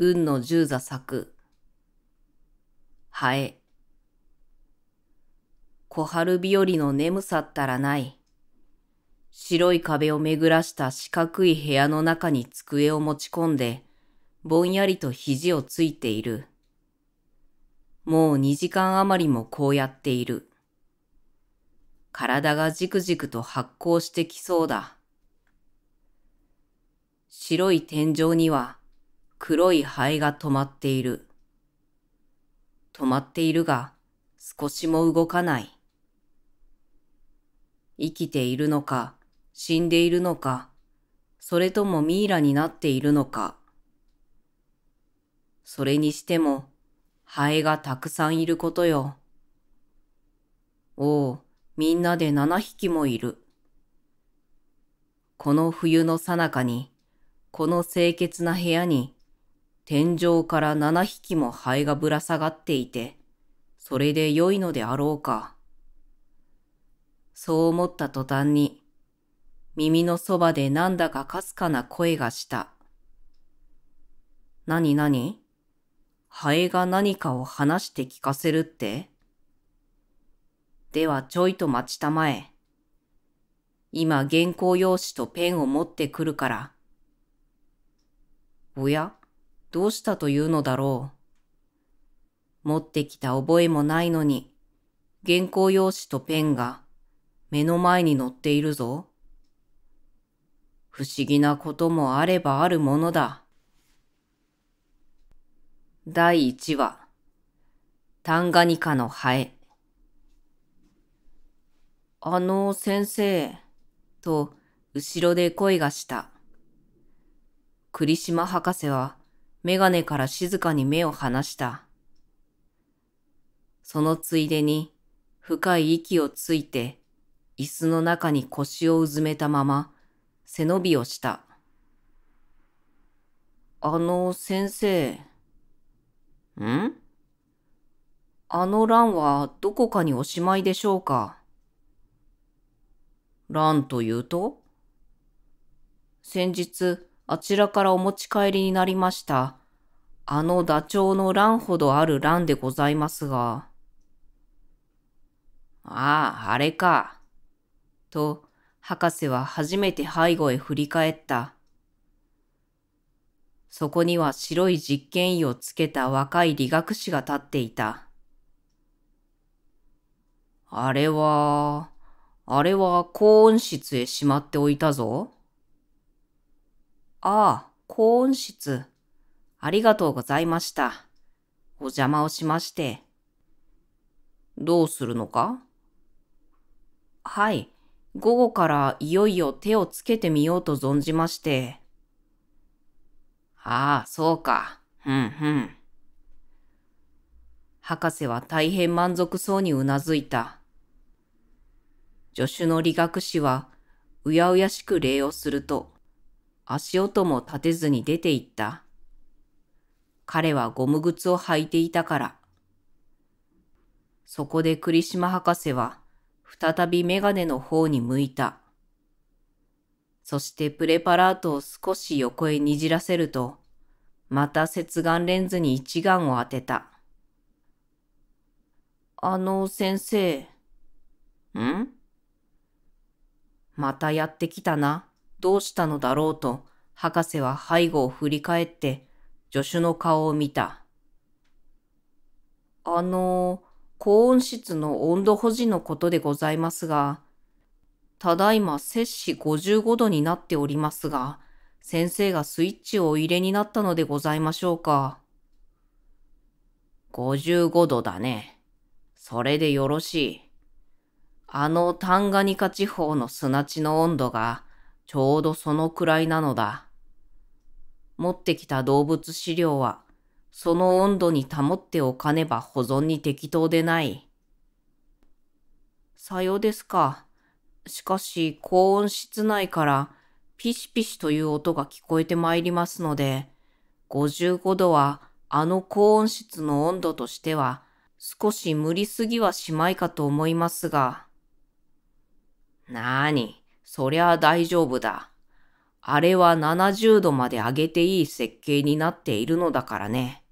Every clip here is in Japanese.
運の十座作。ハエ。小春日和の眠さったらない。白い壁を巡らした四角い部屋の中に机を持ち込んで、ぼんやりと肘をついている。もう二時間余りもこうやっている。体がじくじくと発光してきそうだ。白い天井には黒い灰が止まっている。止まっているが、少しも動かない。生きているのか、死んでいるのか、それともミイラになっているのか。それにしても、ハエがたくさんいることよ。おう、みんなで七匹もいる。この冬のさなかに、この清潔な部屋に、天井から7匹もハエがぶら下がっていて、それで良いのであろうか。そう思った途端に、耳のそばでなんだかかすかな声がした。なになにハエが何かを話して聞かせるってではちょいと待ちたまえ。今原稿用紙とペンを持ってくるから。おやどうしたというのだろう。持ってきた覚えもないのに、原稿用紙とペンが目の前に載っているぞ。不思議なこともあればあるものだ。第一話、タンガニカのハエ。あの先生、と後ろで声がした。栗島博士はメガネから静かに目を離した。そのついでに深い息をついて椅子の中に腰をうずめたまま背伸びをした。あの先生。んあの蘭はどこかにおしまいでしょうか蘭というと先日あちらからお持ち帰りになりました。あのダチョウの乱ほどある乱でございますが。ああ、あれか。と、博士は初めて背後へ振り返った。そこには白い実験医をつけた若い理学士が立っていた。あれは、あれは高温室へしまっておいたぞ。ああ、高音質。ありがとうございました。お邪魔をしまして。どうするのかはい。午後からいよいよ手をつけてみようと存じまして。ああ、そうか。うん、うん。博士は大変満足そうにうなずいた。助手の理学士は、うやうやしく礼をすると、足音も立てずに出て行った。彼はゴム靴を履いていたから。そこで栗島博士は再びメガネの方に向いた。そしてプレパラートを少し横へにじらせると、また接眼レンズに一眼を当てた。あの先生。んまたやってきたな。どうしたのだろうと、博士は背後を振り返って、助手の顔を見た。あの、高温室の温度保持のことでございますが、ただいま摂氏55度になっておりますが、先生がスイッチをお入れになったのでございましょうか。55度だね。それでよろしい。あのタンガニカ地方の砂地の温度がちょうどそのくらいなのだ。持ってきた動物資料は、その温度に保っておかねば保存に適当でない。さようですか。しかし、高温室内から、ピシピシという音が聞こえてまいりますので、55度は、あの高温室の温度としては、少し無理すぎはしまいかと思いますが。なあに、そりゃ大丈夫だ。あれは70度まで上げていい設計になっているのだからね。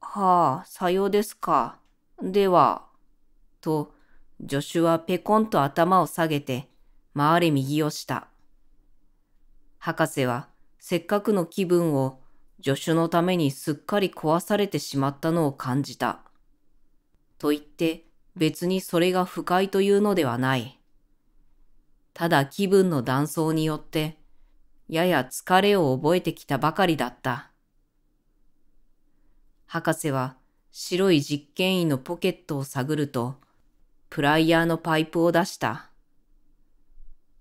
はあ、さようですか。では、と、助手はペコンと頭を下げて、回れ右をした。博士は、せっかくの気分を、助手のためにすっかり壊されてしまったのを感じた。と言って、別にそれが不快というのではない。ただ気分の断層によって、やや疲れを覚えてきたばかりだった。博士は白い実験員のポケットを探ると、プライヤーのパイプを出した。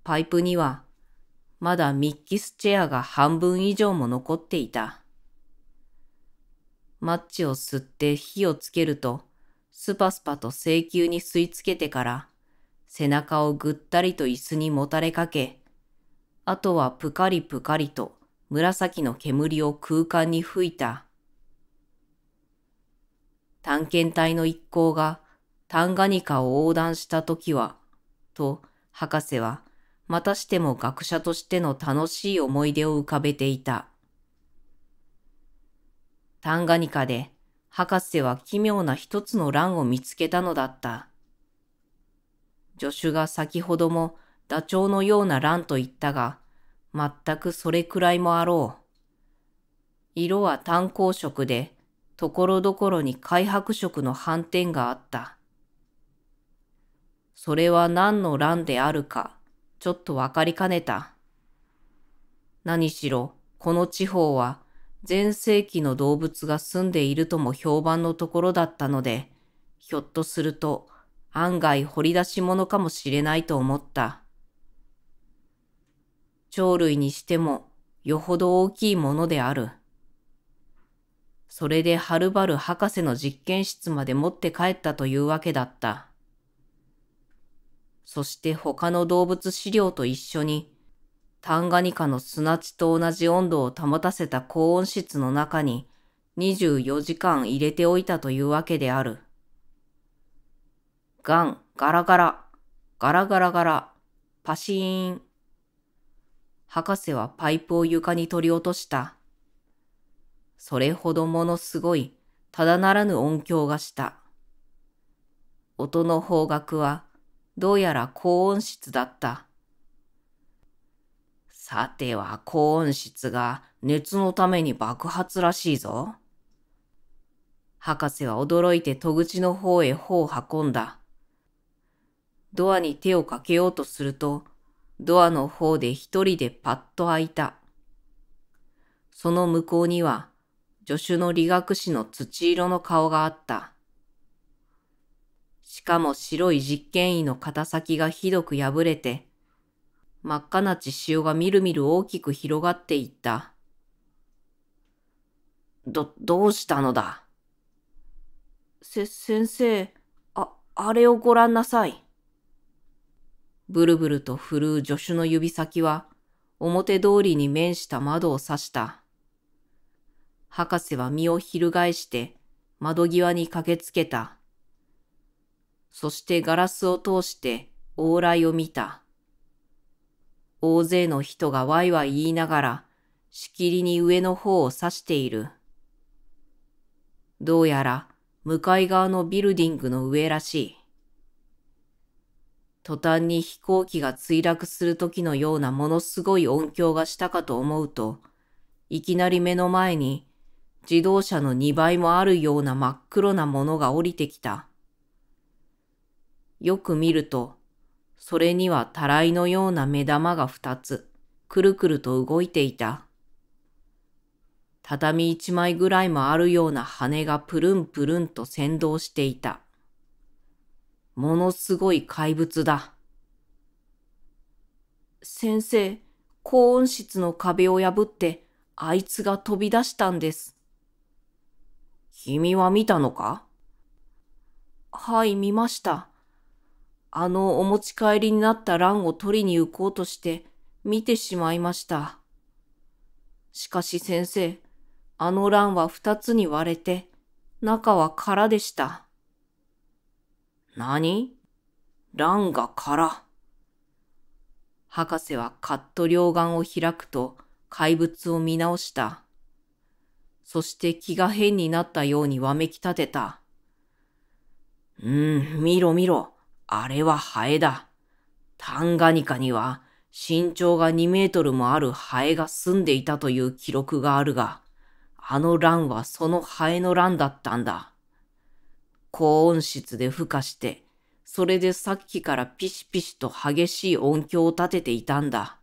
パイプには、まだミッキスチェアが半分以上も残っていた。マッチを吸って火をつけると、スパスパと請求に吸い付けてから、背中をぐったりと椅子にもたれかけ、あとはぷかりぷかりと紫の煙を空間に吹いた。探検隊の一行がタンガニカを横断した時は、と博士はまたしても学者としての楽しい思い出を浮かべていた。タンガニカで博士は奇妙な一つの欄を見つけたのだった。助手が先ほどもダチョウのような乱と言ったが、全くそれくらいもあろう。色は炭鉱色で、ところどころに開白色の斑点があった。それは何の乱であるか、ちょっとわかりかねた。何しろ、この地方は、全盛期の動物が住んでいるとも評判のところだったので、ひょっとすると、案外掘り出し物かもしれないと思った。鳥類にしてもよほど大きいものである。それではるばる博士の実験室まで持って帰ったというわけだった。そして他の動物資料と一緒に、タンガニカの砂地と同じ温度を保たせた高温室の中に24時間入れておいたというわけである。ガン、ガラガラ、ガラガラガラ、パシーン。博士はパイプを床に取り落とした。それほどものすごい、ただならぬ音響がした。音の方角は、どうやら高音質だった。さては高音質が熱のために爆発らしいぞ。博士は驚いて戸口の方へ頬を運んだ。ドアに手をかけようとすると、ドアの方で一人でパッと開いた。その向こうには、助手の理学士の土色の顔があった。しかも白い実験医の肩先がひどく破れて、真っ赤な血潮がみるみる大きく広がっていった。ど、どうしたのだせ、先生、あ、あれをご覧なさい。ブルブルと振るう助手の指先は、表通りに面した窓を刺した。博士は身を翻して、窓際に駆けつけた。そしてガラスを通して往来を見た。大勢の人がワイワイ言いながら、しきりに上の方を指している。どうやら向かい側のビルディングの上らしい。途端に飛行機が墜落する時のようなものすごい音響がしたかと思うと、いきなり目の前に自動車の2倍もあるような真っ黒なものが降りてきた。よく見ると、それにはたらいのような目玉が2つ、くるくると動いていた。畳一枚ぐらいもあるような羽がプルンプルンと先導していた。ものすごい怪物だ。先生、高音室の壁を破ってあいつが飛び出したんです。君は見たのかはい、見ました。あのお持ち帰りになった蘭を取りに行こうとして見てしまいました。しかし先生、あの蘭は二つに割れて中は空でした。何蘭が空。博士はカット両眼を開くと怪物を見直した。そして気が変になったようにわめき立てた。うん、見ろ見ろ。あれはハエだ。タンガニカには身長が2メートルもあるハエが住んでいたという記録があるが、あの乱はそのハエの乱だったんだ。高音質で孵化して、それでさっきからピシピシと激しい音響を立てていたんだ。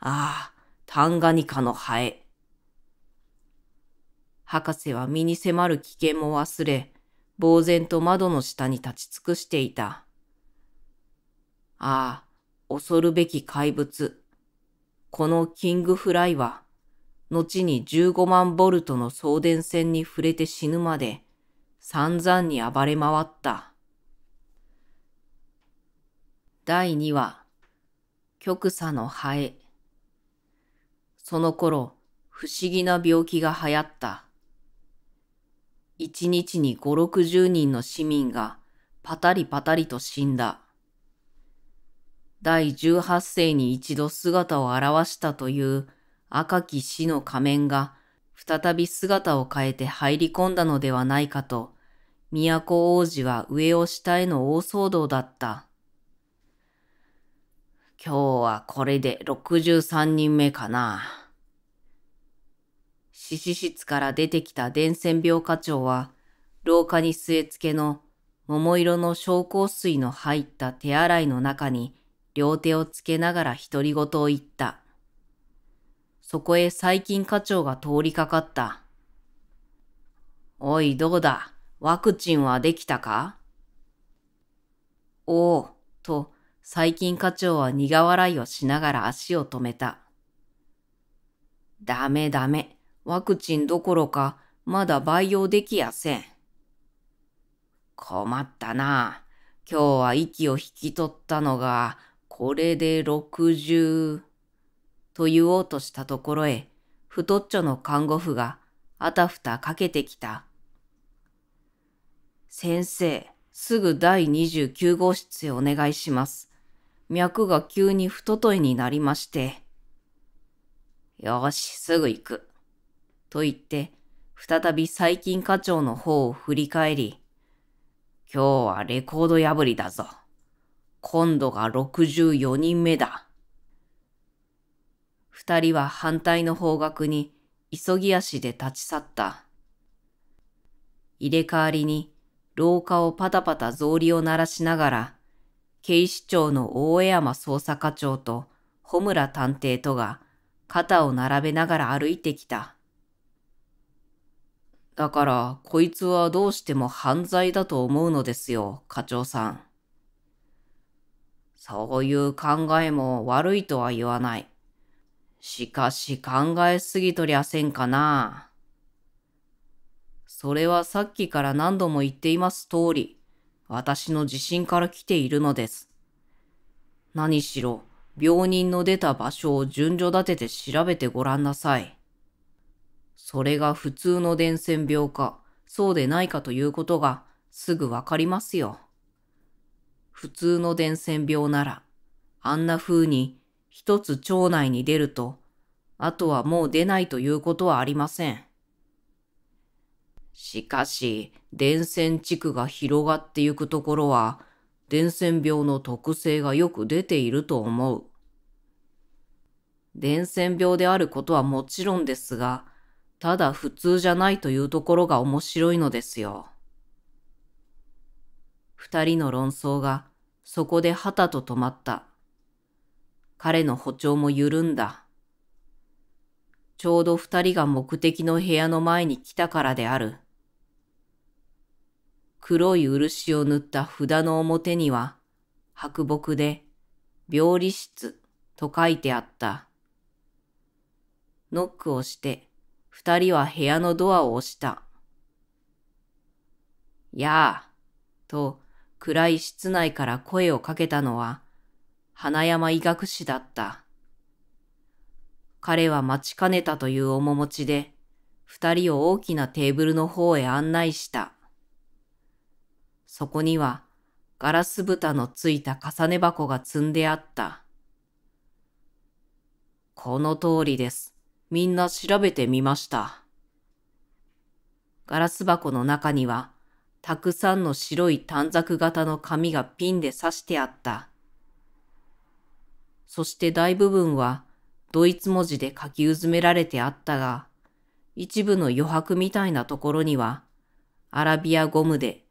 ああ、タンガニカのハエ。博士は身に迫る危険も忘れ、呆然と窓の下に立ち尽くしていた。ああ、恐るべき怪物。このキングフライは、後に15万ボルトの送電線に触れて死ぬまで、散々に暴れ回った。第2話、極左のハエ。その頃、不思議な病気が流行った。一日に五六十人の市民がパタリパタリと死んだ。第十八世に一度姿を現したという赤き死の仮面が再び姿を変えて入り込んだのではないかと、都王子は上を下への大騒動だった。今日はこれで63人目かな。獅子室から出てきた伝染病課長は、廊下に据え付けの桃色の昇降水の入った手洗いの中に両手をつけながら独り言を言った。そこへ最近課長が通りかかった。おい、どうだワクチンはできたかおお、と、最近課長は苦笑いをしながら足を止めた。ダメダメ。ワクチンどころか、まだ培養できやせん。困ったな。今日は息を引き取ったのが、これで60。と言おうとしたところへ、太っちょの看護婦があたふたかけてきた。先生、すぐ第29号室へお願いします。脈が急に太といになりまして。よし、すぐ行く。と言って、再び最近課長の方を振り返り、今日はレコード破りだぞ。今度が64人目だ。二人は反対の方角に急ぎ足で立ち去った。入れ替わりに廊下をパタパタ草履を鳴らしながら、警視庁の大江山捜査課長と穂村探偵とが肩を並べながら歩いてきた。だからこいつはどうしても犯罪だと思うのですよ、課長さん。そういう考えも悪いとは言わない。しかし考えすぎとりゃせんかな。それはさっきから何度も言っています通り、私の自信から来ているのです。何しろ、病人の出た場所を順序立てて調べてごらんなさい。それが普通の伝染病か、そうでないかということがすぐわかりますよ。普通の伝染病なら、あんな風に一つ町内に出ると、あとはもう出ないということはありません。しかし、伝染地区が広がってゆくところは、伝染病の特性がよく出ていると思う。伝染病であることはもちろんですが、ただ普通じゃないというところが面白いのですよ。二人の論争がそこで旗と止まった。彼の歩調も緩んだ。ちょうど二人が目的の部屋の前に来たからである。黒い漆を塗った札の表には、白木で、病理室と書いてあった。ノックをして、二人は部屋のドアを押した。やあ、と暗い室内から声をかけたのは、花山医学士だった。彼は待ちかねたという面持ちで、二人を大きなテーブルの方へ案内した。そこには、ガラス蓋のついた重ね箱が積んであった。この通りです。みんな調べてみました。ガラス箱の中には、たくさんの白い短冊型の紙がピンで刺してあった。そして大部分はドイツ文字で書きうずめられてあったが、一部の余白みたいなところには、アラビアゴムで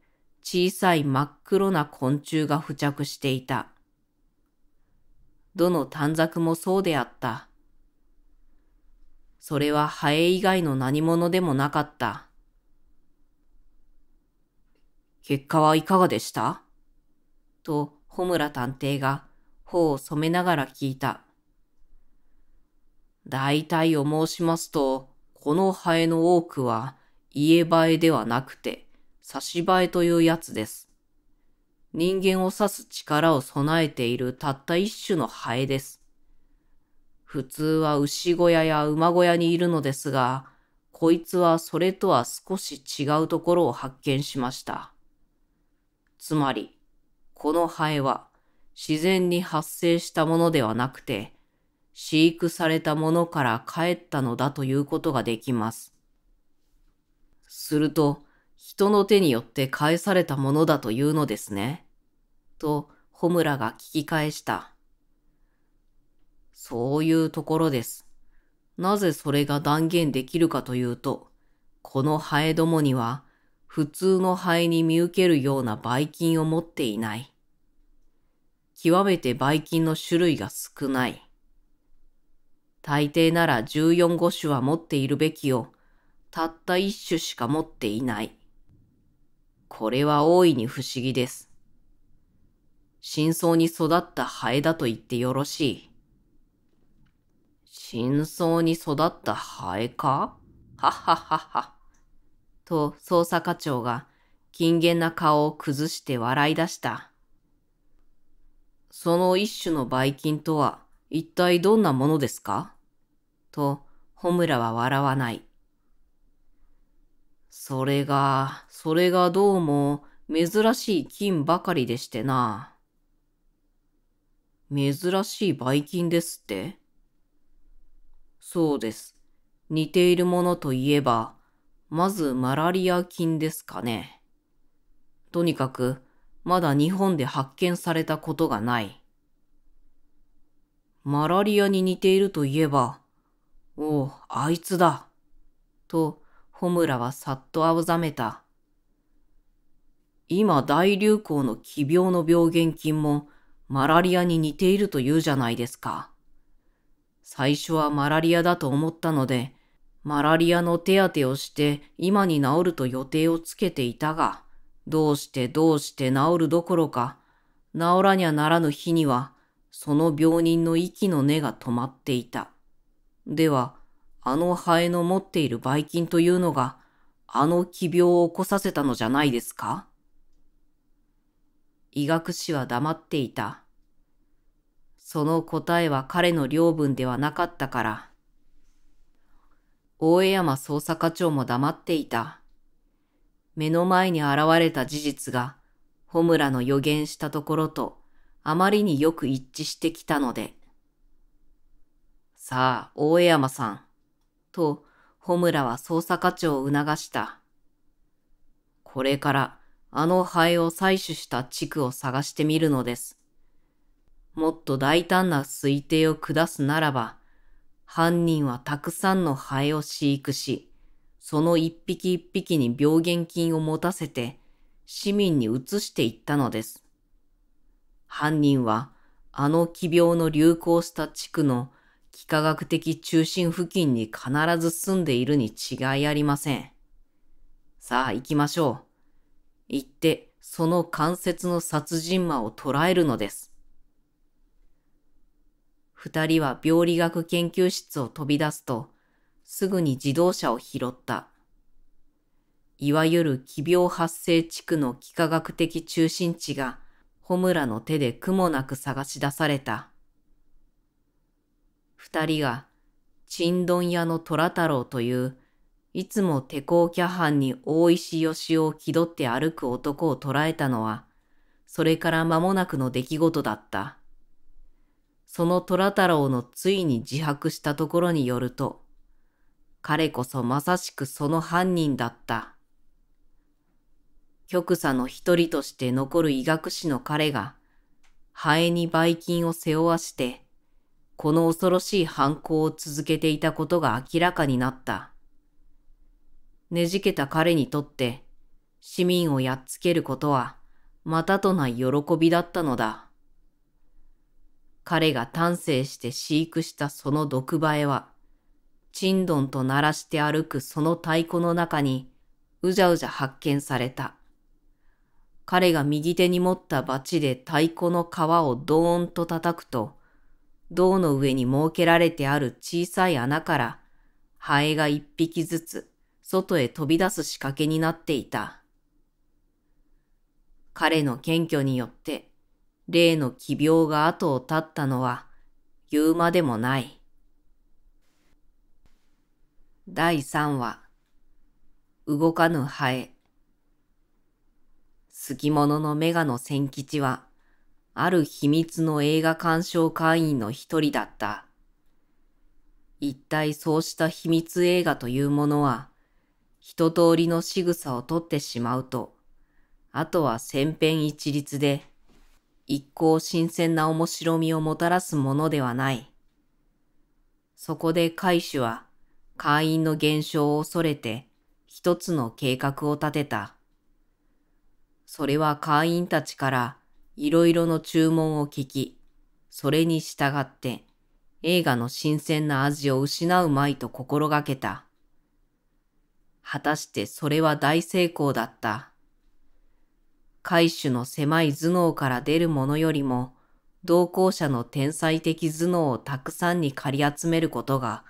小さい真っ黒な昆虫が付着していた。どの短冊もそうであった。それはハエ以外の何者でもなかった。結果はいかがでしたと、ムラ探偵が頬を染めながら聞いた。大体を申しますと、このハエの多くは、家映えではなくて、差し映えというやつです。人間を刺す力を備えているたった一種のハエです。普通は牛小屋や馬小屋にいるのですが、こいつはそれとは少し違うところを発見しました。つまり、このハエは自然に発生したものではなくて、飼育されたものから帰ったのだということができます。すると、人の手によって返されたものだというのですね。と、ホムラが聞き返した。そういうところです。なぜそれが断言できるかというと、このハエどもには、普通のハエに見受けるようなばい菌を持っていない。極めてばい菌の種類が少ない。大抵なら14、5種は持っているべきを、たった1種しか持っていない。これは大いに不思議です。真相に育ったハエだと言ってよろしい。真相に育ったハエかはははは。と捜査課長が禁言な顔を崩して笑い出した。その一種のばい菌とは一体どんなものですかと、ホムラは笑わない。それが、それがどうも珍しい菌ばかりでしてな。珍しいばい菌ですってそうです。似ているものといえば、まずマラリア菌ですかね。とにかく、まだ日本で発見されたことがない。マラリアに似ているといえば、おう、あいつだ。と、ホムラはさっと青ざめた。今大流行の奇病の病原菌もマラリアに似ていると言うじゃないですか。最初はマラリアだと思ったので、マラリアの手当てをして今に治ると予定をつけていたが、どうしてどうして治るどころか、治らにゃならぬ日には、その病人の息の根が止まっていた。では、あのハエの持っているばい菌というのが、あの奇病を起こさせたのじゃないですか医学士は黙っていた。その答えは彼の領分ではなかったから。大江山捜査課長も黙っていた。目の前に現れた事実が、ホムラの予言したところと、あまりによく一致してきたので。さあ、大江山さん。と、ホムラは捜査課長を促した。これから、あの灰を採取した地区を探してみるのです。もっと大胆な推定を下すならば、犯人はたくさんのハエを飼育し、その一匹一匹に病原菌を持たせて市民に移していったのです。犯人はあの奇病の流行した地区の幾何学的中心付近に必ず住んでいるに違いありません。さあ行きましょう。行ってその関節の殺人魔を捕らえるのです。二人は病理学研究室を飛び出すと、すぐに自動車を拾った。いわゆる奇病発生地区の幾何学的中心地が、ホムラの手で苦もなく探し出された。二人が、チンドン屋の虎太郎という、いつも手工キャハンに大石義しを気取って歩く男を捕らえたのは、それから間もなくの出来事だった。その虎太郎のついに自白したところによると、彼こそまさしくその犯人だった。極左の一人として残る医学士の彼が、ハエにばい菌を背負わして、この恐ろしい犯行を続けていたことが明らかになった。ねじけた彼にとって、市民をやっつけることは、またとない喜びだったのだ。彼が丹精して飼育したその毒映えは、ちんどんと鳴らして歩くその太鼓の中に、うじゃうじゃ発見された。彼が右手に持ったバチで太鼓の皮をドーンと叩くと、銅の上に設けられてある小さい穴から、ハエが一匹ずつ外へ飛び出す仕掛けになっていた。彼の謙虚によって、例の奇病が後を絶ったのは言うまでもない。第3話動かぬハエ隙者のメガの千吉はある秘密の映画鑑賞会員の一人だった。一体そうした秘密映画というものは一通りの仕草をとってしまうとあとは千編一律で一向新鮮な面白みをもたらすものではない。そこで海主は会員の減少を恐れて一つの計画を立てた。それは会員たちからいろいろの注文を聞き、それに従って映画の新鮮な味を失うまいと心がけた。果たしてそれは大成功だった。海種の狭い頭脳から出るものよりも、同行者の天才的頭脳をたくさんに借り集めることが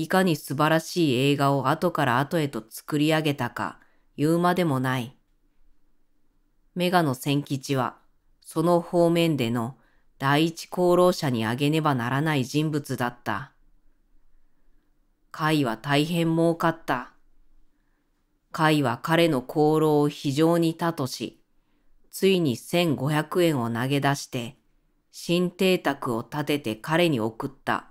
いかに素晴らしい映画を後から後へと作り上げたか、言うまでもない。メガの千吉は、その方面での第一功労者にあげねばならない人物だった。会は大変儲かった。会は彼の功労を非常に多とし、ついに1500円を投げ出して、新邸宅を建てて彼に送った。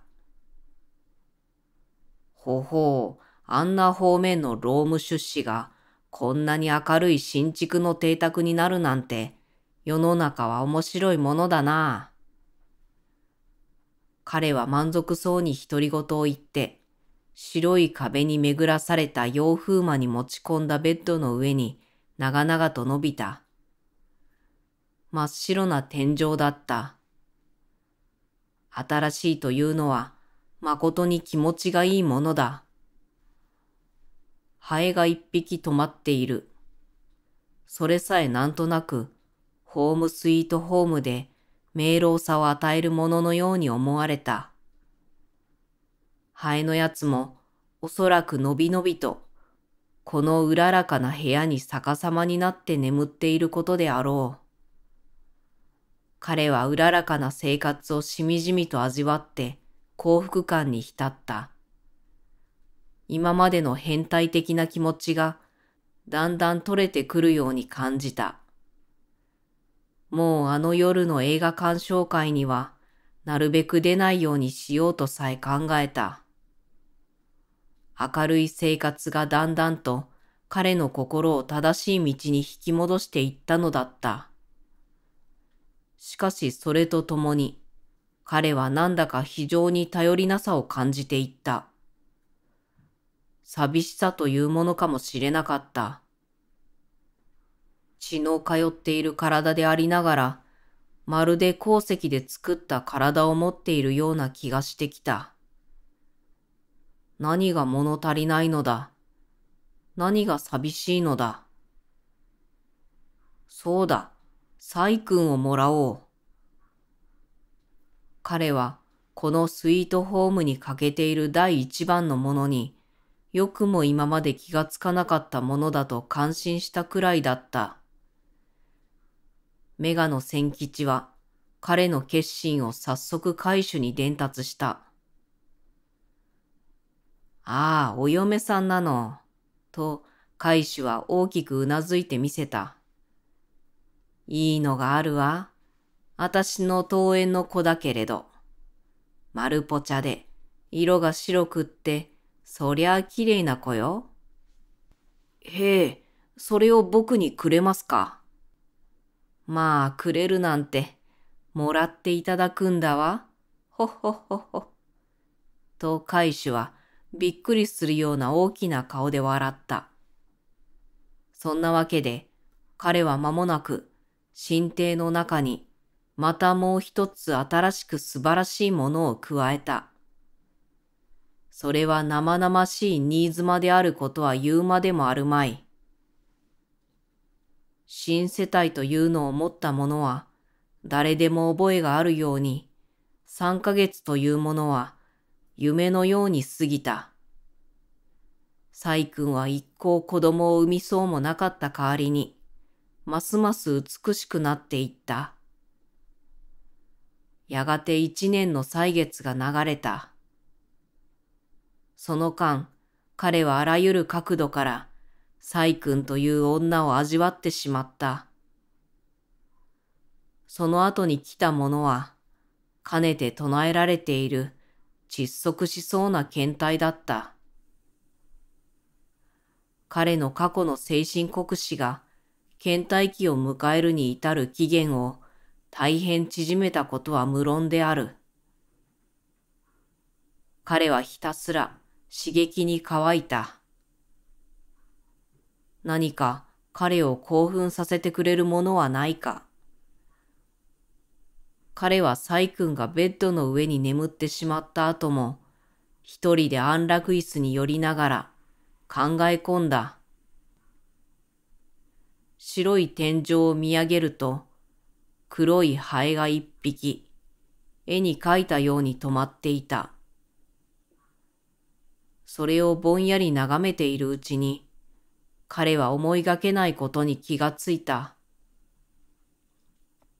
ほほう、あんな方面の労務出資が、こんなに明るい新築の邸宅になるなんて、世の中は面白いものだな。彼は満足そうに独り言を言って、白い壁に巡らされた洋風間に持ち込んだベッドの上に長々と伸びた。真っ白な天井だった。新しいというのは、誠に気持ちがいいものだ。ハエが一匹止まっている。それさえなんとなく、ホームスイートホームで明朗さを与えるもののように思われた。ハエのやつも、おそらくのびのびと、このうららかな部屋に逆さまになって眠っていることであろう。彼はうららかな生活をしみじみと味わって、幸福感に浸った。今までの変態的な気持ちがだんだん取れてくるように感じた。もうあの夜の映画鑑賞会にはなるべく出ないようにしようとさえ考えた。明るい生活がだんだんと彼の心を正しい道に引き戻していったのだった。しかしそれとともに、彼はなんだか非常に頼りなさを感じていった。寂しさというものかもしれなかった。血の通っている体でありながら、まるで鉱石で作った体を持っているような気がしてきた。何が物足りないのだ。何が寂しいのだ。そうだ、イ君をもらおう。彼はこのスイートホームに欠けている第一番のものに、よくも今まで気がつかなかったものだと感心したくらいだった。メガの千吉は彼の決心を早速海主に伝達した。ああ、お嫁さんなの。と、海主は大きくうなずいてみせた。いいのがあるわ。私の桃園の子だけれど、丸ぽちゃで、色が白くって、そりゃあ綺麗な子よ。へえ、それを僕にくれますか。まあ、くれるなんて、もらっていただくんだわ。ほっほっほっほ。と、海主は、びっくりするような大きな顔で笑った。そんなわけで、彼は間もなく、神帝の中にまたもう一つ新しく素晴らしいものを加えた。それは生々しい新妻であることは言うまでもあるまい。新世帯というのを持った者は、誰でも覚えがあるように、三ヶ月というものは、夢のように過ぎた。細君は一向子供を産みそうもなかった代わりに、ますます美しくなっていった。やがて一年の歳月が流れた。その間、彼はあらゆる角度から、サイ君という女を味わってしまった。その後に来たものは、かねて唱えられている窒息しそうな検体だった。彼の過去の精神国使が、検体期を迎えるに至る期限を大変縮めたことは無論である。彼はひたすら刺激に乾いた。何か彼を興奮させてくれるものはないか。彼はサイ君がベッドの上に眠ってしまった後も、一人で安楽椅子に寄りながら考え込んだ。白い天井を見上げると、黒いハエが一匹、絵に描いたように止まっていた。それをぼんやり眺めているうちに、彼は思いがけないことに気がついた。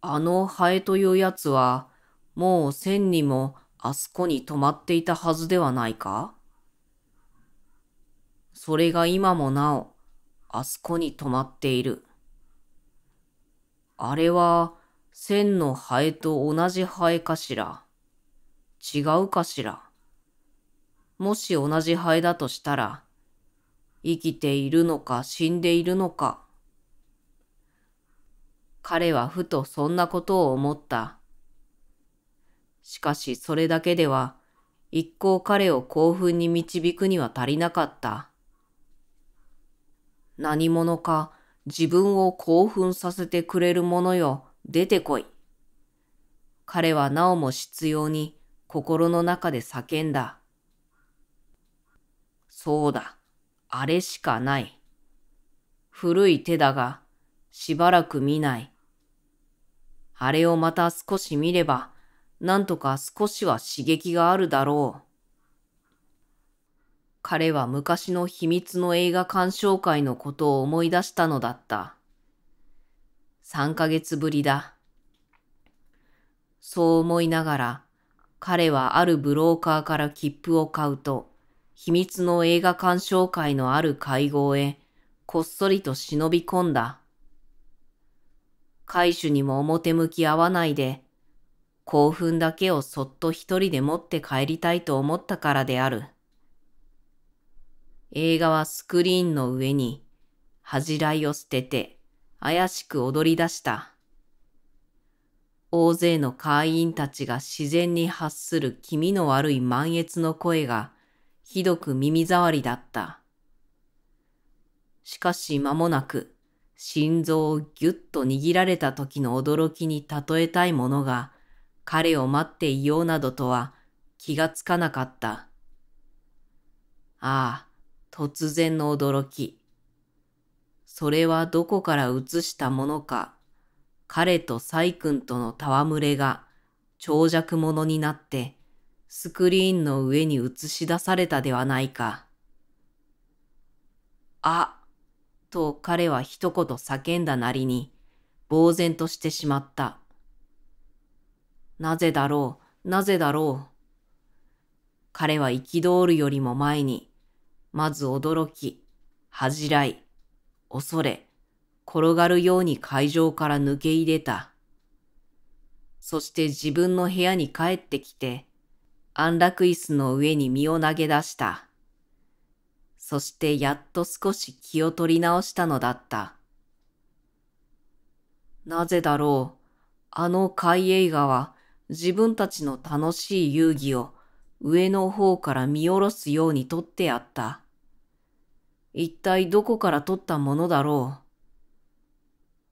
あのハエというやつは、もう千にもあそこに止まっていたはずではないかそれが今もなお、あそこに止まっている。あれは、千のハエと同じハエかしら違うかしらもし同じハエだとしたら、生きているのか死んでいるのか。彼はふとそんなことを思った。しかしそれだけでは、一向彼を興奮に導くには足りなかった。何者か自分を興奮させてくれるものよ。出てこい。彼はなおも執拗に心の中で叫んだ。そうだ、あれしかない。古い手だが、しばらく見ない。あれをまた少し見れば、なんとか少しは刺激があるだろう。彼は昔の秘密の映画鑑賞会のことを思い出したのだった。3ヶ月ぶりだ。そう思いながら、彼はあるブローカーから切符を買うと、秘密の映画鑑賞会のある会合へ、こっそりと忍び込んだ。海主にも表向き合わないで、興奮だけをそっと一人で持って帰りたいと思ったからである。映画はスクリーンの上に恥じらいを捨てて怪しく踊り出した。大勢の会員たちが自然に発する気味の悪い満悦の声がひどく耳障りだった。しかし間もなく心臓をぎゅっと握られた時の驚きに例えたいものが彼を待っていようなどとは気がつかなかった。ああ、突然の驚き。それはどこから移したものか、彼とサイ君との戯れが長尺者になって、スクリーンの上に映し出されたではないか。あ、と彼は一言叫んだなりに、呆然としてしまった。なぜだろう、なぜだろう。彼は憤るよりも前に、まず驚き、恥じらい、恐れ、転がるように会場から抜け入れた。そして自分の部屋に帰ってきて、安楽椅子の上に身を投げ出した。そしてやっと少し気を取り直したのだった。なぜだろう、あの海映画は自分たちの楽しい遊戯を上の方から見下ろすように撮ってあった。一体どこから取ったものだろう。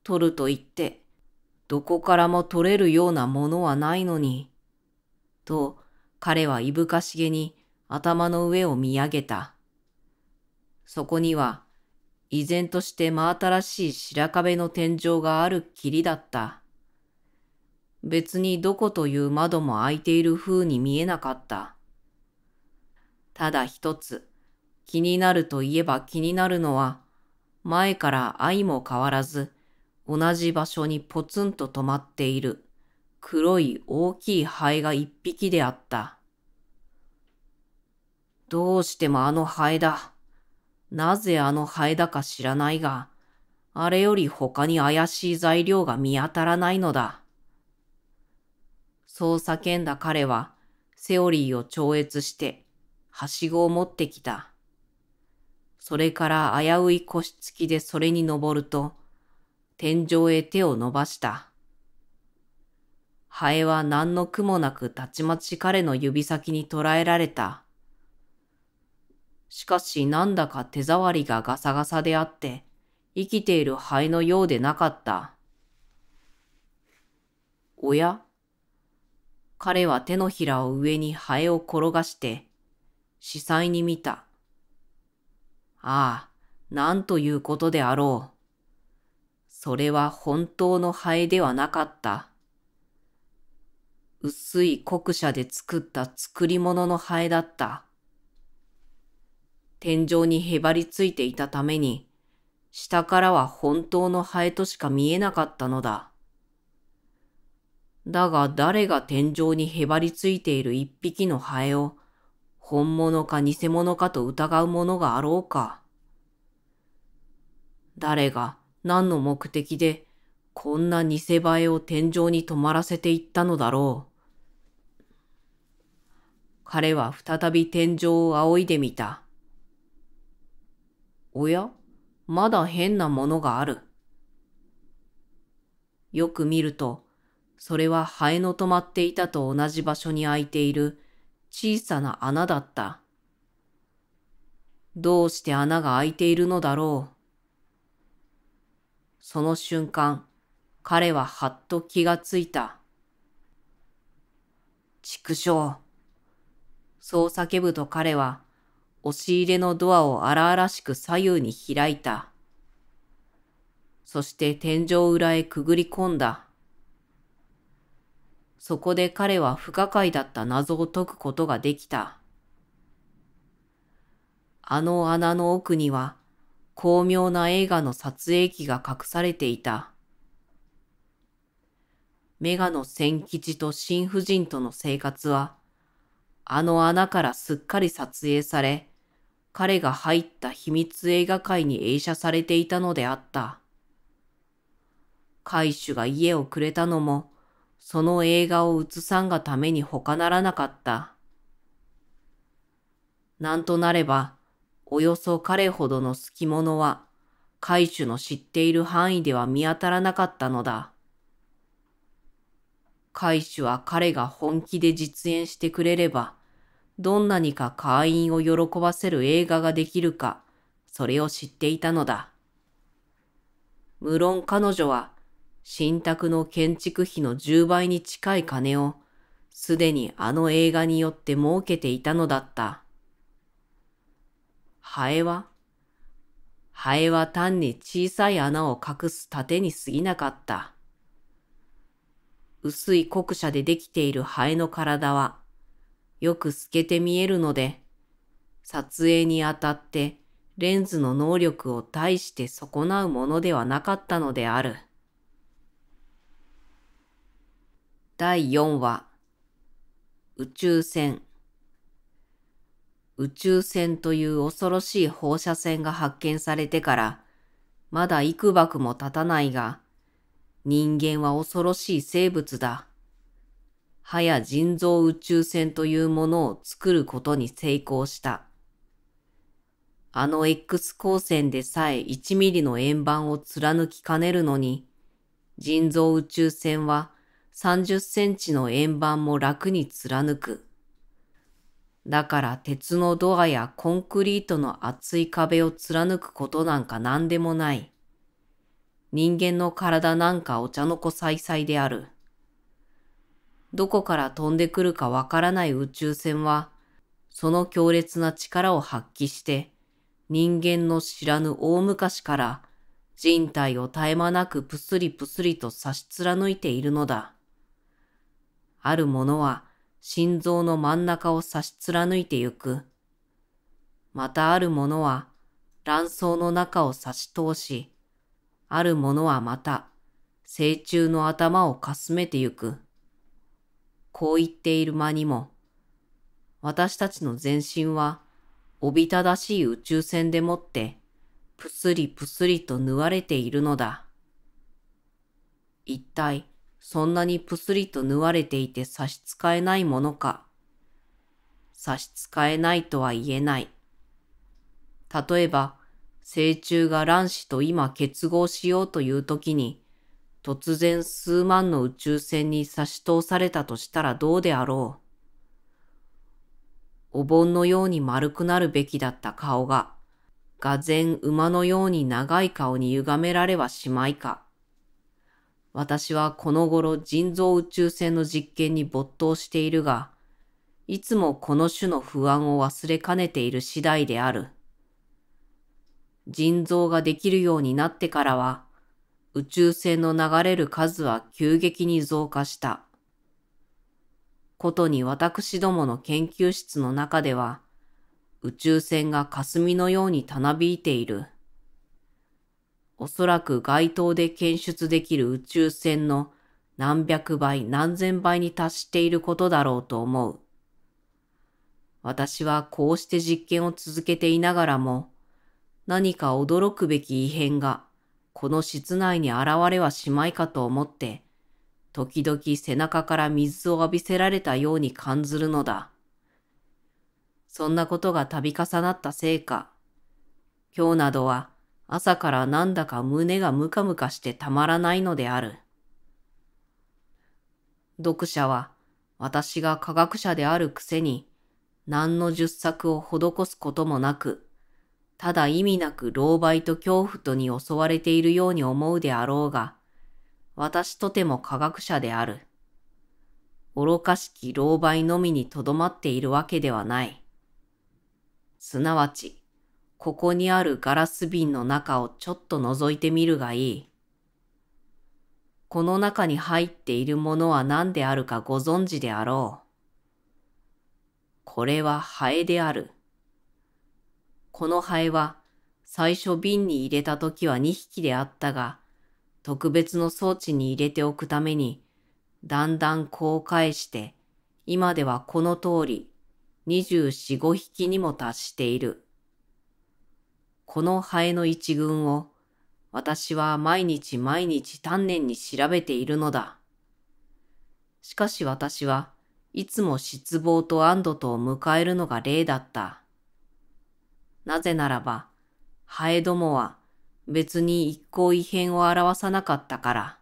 取ると言って、どこからも取れるようなものはないのに。と、彼はいぶかしげに頭の上を見上げた。そこには、依然として真新しい白壁の天井があるきりだった。別にどこという窓も開いている風に見えなかった。ただ一つ、気になるといえば気になるのは、前から愛も変わらず、同じ場所にポツンと止まっている黒い大きいハエが一匹であった。どうしてもあのハエだ。なぜあのハエだか知らないが、あれより他に怪しい材料が見当たらないのだ。そう叫んだ彼は、セオリーを超越して、はしごを持ってきた。それから危うい腰つきでそれに登ると、天井へ手を伸ばした。ハエは何の苦もなくたちまち彼の指先に捕らえられた。しかしなんだか手触りがガサガサであって、生きているハエのようでなかった。おや彼は手のひらを上にハエを転がして、死災に見た。ああ、なんということであろう。それは本当のハエではなかった。薄い黒砂で作った作り物のハエだった。天井にへばりついていたために、下からは本当のハエとしか見えなかったのだ。だが誰が天井にへばりついている一匹のハエを本物か偽物かと疑うものがあろうか。誰が何の目的でこんな偽映えを天井に止まらせていったのだろう。彼は再び天井を仰いでみた。おやまだ変なものがある。よく見ると、それはハエの止まっていたと同じ場所に空いている小さな穴だった。どうして穴が開いているのだろう。その瞬間、彼ははっと気がついた。畜生。そう叫ぶと彼は、押し入れのドアを荒々しく左右に開いた。そして天井裏へくぐり込んだ。そこで彼は不可解だった謎を解くことができた。あの穴の奥には巧妙な映画の撮影機が隠されていた。メガの千吉と新婦人との生活は、あの穴からすっかり撮影され、彼が入った秘密映画界に映写されていたのであった。海主が家をくれたのも、その映画を映さんがために他ならなかった。なんとなれば、およそ彼ほどのき者は、海主の知っている範囲では見当たらなかったのだ。海主は彼が本気で実演してくれれば、どんなにか会員を喜ばせる映画ができるか、それを知っていたのだ。無論彼女は新宅の建築費の10倍に近い金を、すでにあの映画によって儲けていたのだった。ハエはハエは単に小さい穴を隠す盾に過ぎなかった。薄い黒舎でできているハエの体は、よく透けて見えるので、撮影にあたってレンズの能力を大して損なうものではなかったのである。第4話宇宙船宇宙船という恐ろしい放射線が発見されてからまだ幾ばくも経たないが人間は恐ろしい生物だ。はや人造宇宙船というものを作ることに成功した。あの X 光線でさえ1ミリの円盤を貫きかねるのに、人造宇宙船は30センチの円盤も楽に貫く。だから鉄のドアやコンクリートの厚い壁を貫くことなんか何でもない。人間の体なんかお茶の子さいさいである。どこから飛んでくるかわからない宇宙船は、その強烈な力を発揮して、人間の知らぬ大昔から人体を絶え間なくプスリプスリと差し貫いているのだ。あるものは心臓の真ん中を差し貫いてゆく。またあるものは卵巣の中を差し通し、あるものはまた成虫の頭をかすめてゆく。こう言っている間にも、私たちの全身はおびただしい宇宙船でもってぷすりぷすりと縫われているのだ。一体そんなにぷすりと縫われていて差し支えないものか。差し支えないとは言えない。例えば、成虫が卵子と今結合しようという時に、突然数万の宇宙船に差し通されたとしたらどうであろう。お盆のように丸くなるべきだった顔が、がぜん馬のように長い顔に歪められはしまいか。私はこの頃人造宇宙船の実験に没頭しているが、いつもこの種の不安を忘れかねている次第である。腎臓ができるようになってからは、宇宙船の流れる数は急激に増加した。ことに私どもの研究室の中では、宇宙船が霞のようにたなびいている。おそらく街頭で検出できる宇宙船の何百倍何千倍に達していることだろうと思う。私はこうして実験を続けていながらも、何か驚くべき異変がこの室内に現れはしまいかと思って、時々背中から水を浴びせられたように感ずるのだ。そんなことが度重なったせいか、今日などは朝からなんだか胸がムカムカしてたまらないのである。読者は私が科学者であるくせに何の術策を施すこともなく、ただ意味なく狼狽と恐怖とに襲われているように思うであろうが、私とても科学者である。愚かしき狼狽のみにとどまっているわけではない。すなわち、ここにあるガラス瓶の中をちょっと覗いてみるがいい。この中に入っているものは何であるかご存知であろう。これはハエである。このハエは最初瓶に入れた時は2匹であったが、特別の装置に入れておくために、だんだんう返して、今ではこの通り、24、5匹にも達している。このハエの一群を、私は毎日毎日丹念に調べているのだ。しかし私はいつも失望と安堵とを迎えるのが例だった。なぜならば、ハエどもは別に一向異変を表さなかったから。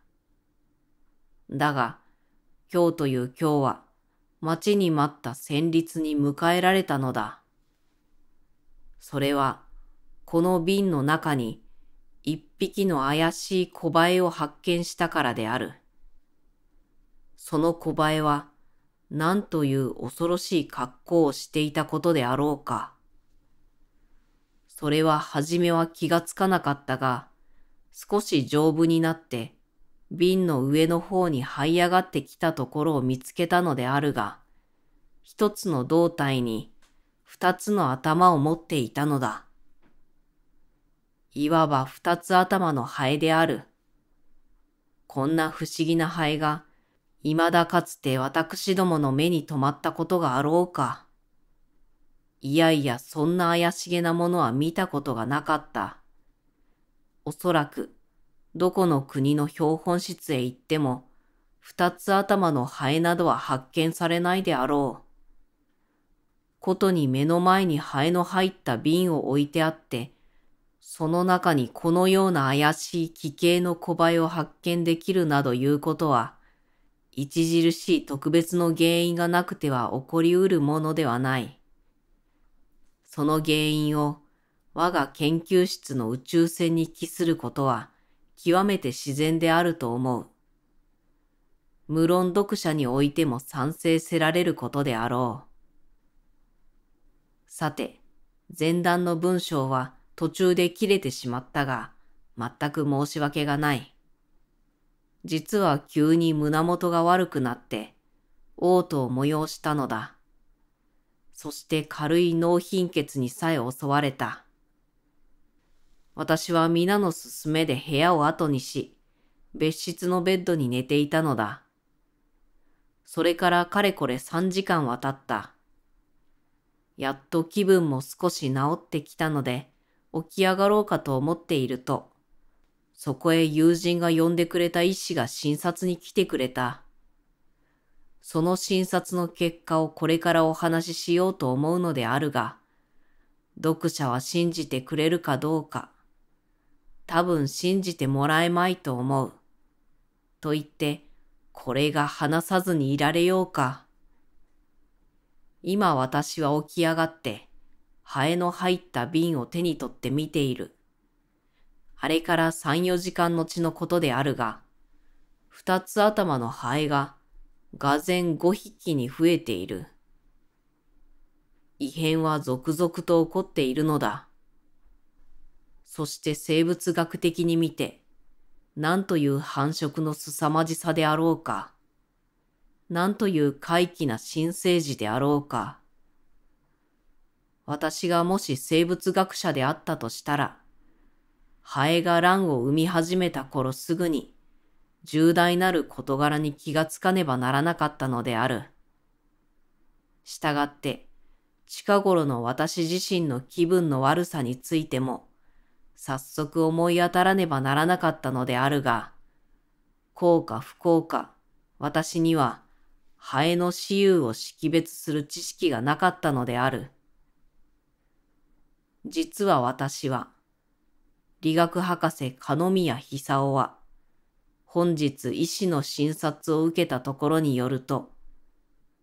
だが、今日という今日は、待ちに待った旋律に迎えられたのだ。それは、この瓶の中に一匹の怪しい小バエを発見したからである。その小バエは何という恐ろしい格好をしていたことであろうか。それは初めは気がつかなかったが、少し丈夫になって瓶の上の方に這い上がってきたところを見つけたのであるが、一つの胴体に二つの頭を持っていたのだ。いわば二つ頭のハエである。こんな不思議なハエが、未だかつて私どもの目に留まったことがあろうか。いやいや、そんな怪しげなものは見たことがなかった。おそらく、どこの国の標本室へ行っても、二つ頭のハエなどは発見されないであろう。ことに目の前にハエの入った瓶を置いてあって、その中にこのような怪しい奇形の小エを発見できるなどいうことは、著しい特別の原因がなくては起こりうるものではない。その原因を我が研究室の宇宙船に帰することは極めて自然であると思う。無論読者においても賛成せられることであろう。さて、前段の文章は途中で切れてしまったが、全く申し訳がない。実は急に胸元が悪くなって、嘔吐を催したのだ。そして軽い脳貧血にさえ襲われた。私は皆の勧めで部屋を後にし、別室のベッドに寝ていたのだ。それからかれこれ3時間は経った。やっと気分も少し治ってきたので、起き上がろうかと思っていると、そこへ友人が呼んでくれた医師が診察に来てくれた。その診察の結果をこれからお話ししようと思うのであるが、読者は信じてくれるかどうか、多分信じてもらえまいと思う。と言って、これが話さずにいられようか。今私は起き上がって、ハエの入った瓶を手に取って見ている。あれから三、四時間のちのことであるが、二つ頭のハエが、がぜん五匹に増えている。異変は続々と起こっているのだ。そして生物学的に見て、何という繁殖の凄まじさであろうか、何という怪奇な新生児であろうか。私がもし生物学者であったとしたら、ハエが卵を産み始めた頃すぐに、重大なる事柄に気がつかねばならなかったのである。したがって、近頃の私自身の気分の悪さについても、早速思い当たらねばならなかったのであるが、こうか不幸か、私には、ハエの死由を識別する知識がなかったのである。実は私は、理学博士鹿宮久夫は、本日医師の診察を受けたところによると、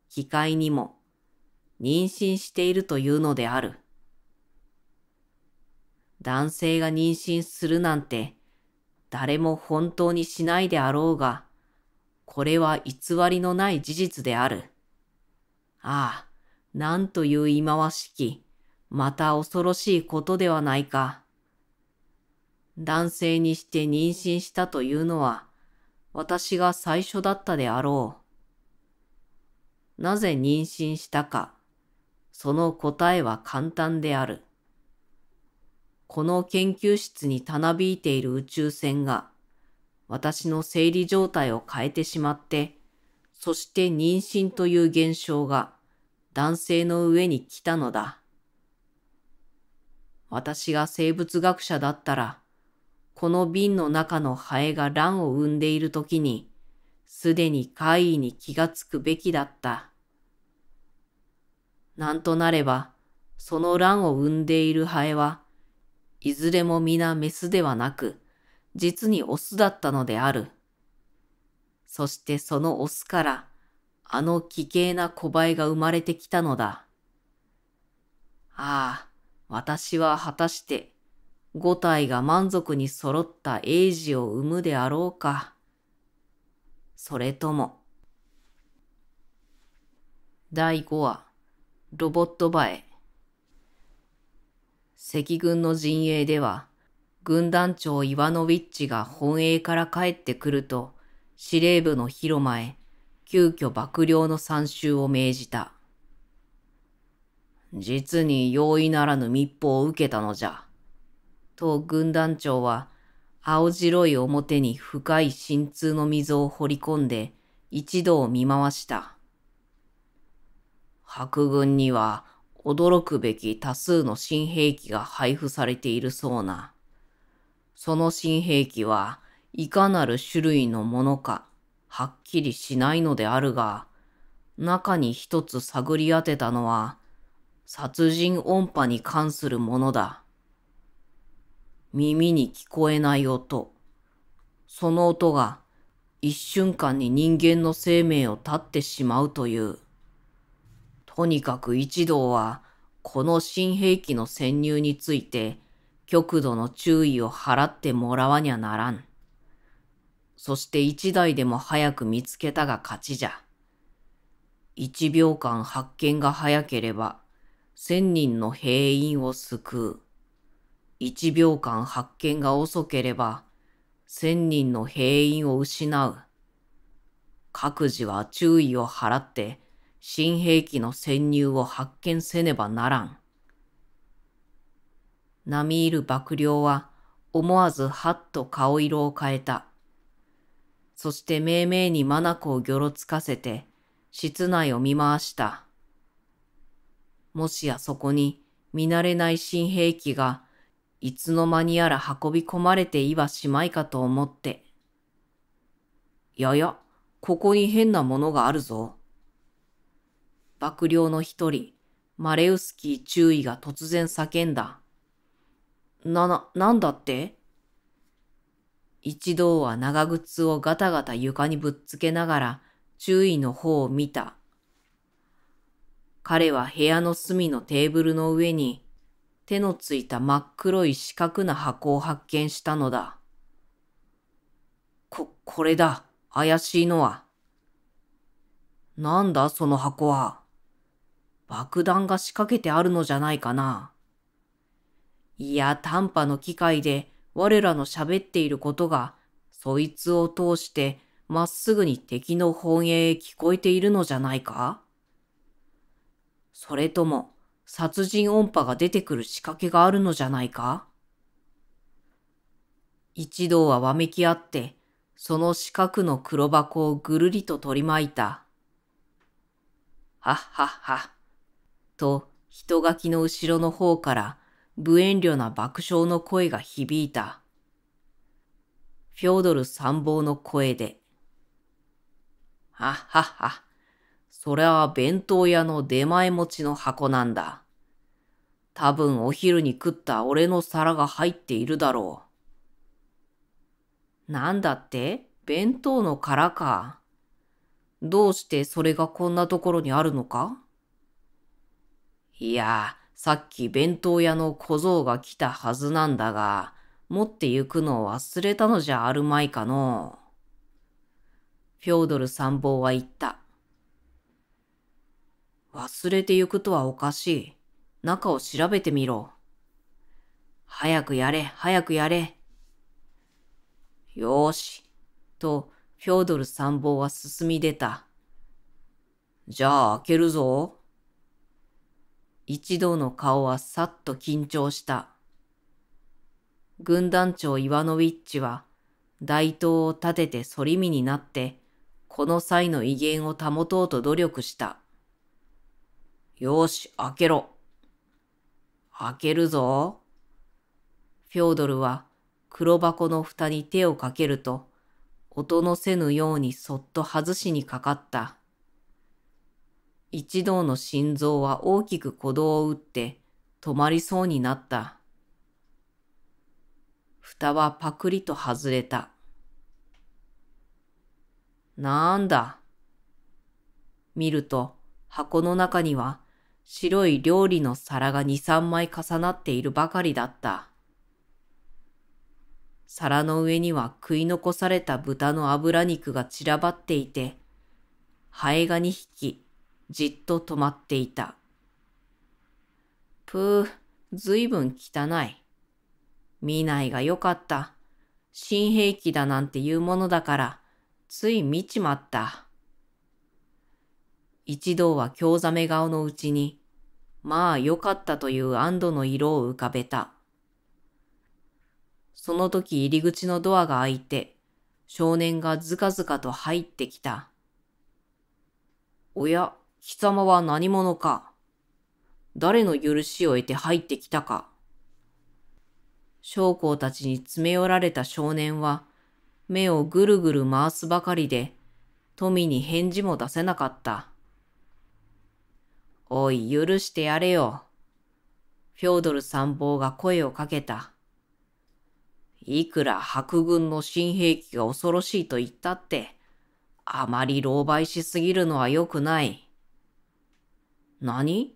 機械にも妊娠しているというのである。男性が妊娠するなんて誰も本当にしないであろうが、これは偽りのない事実である。ああ、なんという忌まわしき、また恐ろしいことではないか。男性にして妊娠したというのは、私が最初だったであろう。なぜ妊娠したか、その答えは簡単である。この研究室にたなびいている宇宙船が、私の生理状態を変えてしまって、そして妊娠という現象が男性の上に来たのだ。私が生物学者だったら、この瓶の中のハエが卵を産んでいる時に、すでに怪異に気がつくべきだった。なんとなれば、その卵を産んでいるハエは、いずれも皆メスではなく、実にオスだったのである。そしてそのオスから、あの奇形な小映えが生まれてきたのだ。ああ、私は果たして五体が満足に揃った英治を生むであろうか。それとも。第5話、ロボット映え。赤軍の陣営では、軍団長イワノウィッチが本営から帰ってくると、司令部の広間へ、急遽幕僚の参集を命じた。実に容易ならぬ密報を受けたのじゃ。と軍団長は、青白い表に深い心痛の溝を掘り込んで、一度を見回した。白軍には驚くべき多数の新兵器が配布されているそうな。その新兵器はいかなる種類のものかはっきりしないのであるが、中に一つ探り当てたのは殺人音波に関するものだ。耳に聞こえない音。その音が一瞬間に人間の生命を絶ってしまうという。とにかく一同は、この新兵器の潜入について、極度の注意を払ってもらわにゃならん。そして一台でも早く見つけたが勝ちじゃ。一秒間発見が早ければ、千人の兵員を救う。一秒間発見が遅ければ、千人の兵員を失う。各自は注意を払って、新兵器の潜入を発見せねばならん。並みいる幕僚は思わずはっと顔色を変えた。そして命名にコをぎょろつかせて室内を見回した。もしやそこに見慣れない新兵器がいつの間にやら運び込まれていはしまいかと思って。やや、ここに変なものがあるぞ。幕僚の一人、マレウスキー中尉が突然叫んだ。な、な、なんだって一同は長靴をガタガタ床にぶっつけながら、注意の方を見た彼は部屋の隅のテーブルの上に手のついた真っ黒い四角な箱を発見したのだ。こ、これだ。怪しいのは。なんだその箱は。爆弾が仕掛けてあるのじゃないかな。いや、短波の機械で我らの喋っていることが、そいつを通してまっすぐに敵の本営へ聞こえているのじゃないかそれとも殺人音波が出てくる仕掛けがあるのじゃないか一同はわめきあって、その四角の黒箱をぐるりと取り巻いた。はっはっは。と、人垣の後ろの方から無遠慮な爆笑の声が響いた。フョードル参謀の声で。はっはっは。それは弁当屋の出前持ちの箱なんだ。多分お昼に食った俺の皿が入っているだろう。なんだって弁当の殻か。どうしてそれがこんなところにあるのかいや、さっき弁当屋の小僧が来たはずなんだが、持って行くのを忘れたのじゃあるまいかのフョードル参謀は言った。忘れてゆくとはおかしい。中を調べてみろ。早くやれ、早くやれ。よーし、と、フョードル参謀は進み出た。じゃあ開けるぞ。一同の顔はさっと緊張した。軍団長イワノウィッチは、大刀を立てて反り身になって、この際の威厳を保とうと努力した。よし、開けろ。開けるぞ。フィョードルは黒箱の蓋に手をかけると、音のせぬようにそっと外しにかかった。一同の心臓は大きく鼓動を打って止まりそうになった。蓋はパクリと外れた。なんだ。見ると箱の中には白い料理の皿が二三枚重なっているばかりだった。皿の上には食い残された豚の脂肉が散らばっていて、ハエが二匹、じっと止まっていた。ぷー、ずいぶん汚い。見ないがよかった。新兵器だなんていうものだから、つい見ちまった。一同は興ざめ顔のうちに、まあよかったという安堵の色を浮かべた。その時入り口のドアが開いて、少年がずかずかと入ってきた。おや、貴様は何者か。誰の許しを得て入ってきたか。将校たちに詰め寄られた少年は、目をぐるぐる回すばかりで、富に返事も出せなかった。おい、許してやれよ。フョードル参謀が声をかけた。いくら白軍の新兵器が恐ろしいと言ったって、あまり狼狽しすぎるのは良くない。何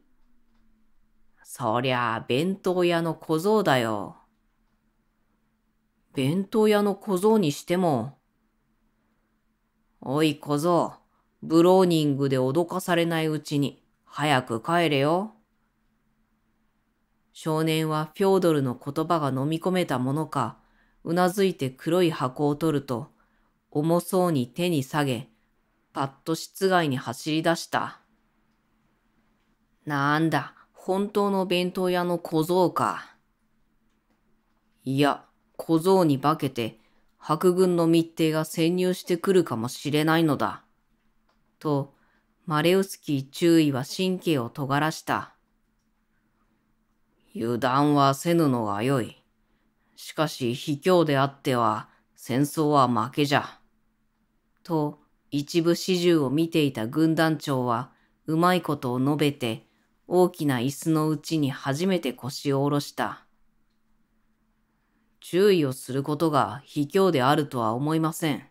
そりゃあ弁当屋の小僧だよ。弁当屋の小僧にしても。おい小僧、ブローニングで脅かされないうちに、早く帰れよ。少年はフィョードルの言葉が飲み込めたものか、うなずいて黒い箱を取ると、重そうに手に下げ、パッと室外に走り出した。なんだ、本当の弁当屋の小僧か。いや、小僧に化けて、白軍の密偵が潜入してくるかもしれないのだ。と、マレウスキー注意は神経を尖らした。油断はせぬのがよい。しかし卑怯であっては戦争は負けじゃ。と一部始終を見ていた軍団長はうまいことを述べて大きな椅子のうちに初めて腰を下ろした。注意をすることが卑怯であるとは思いません。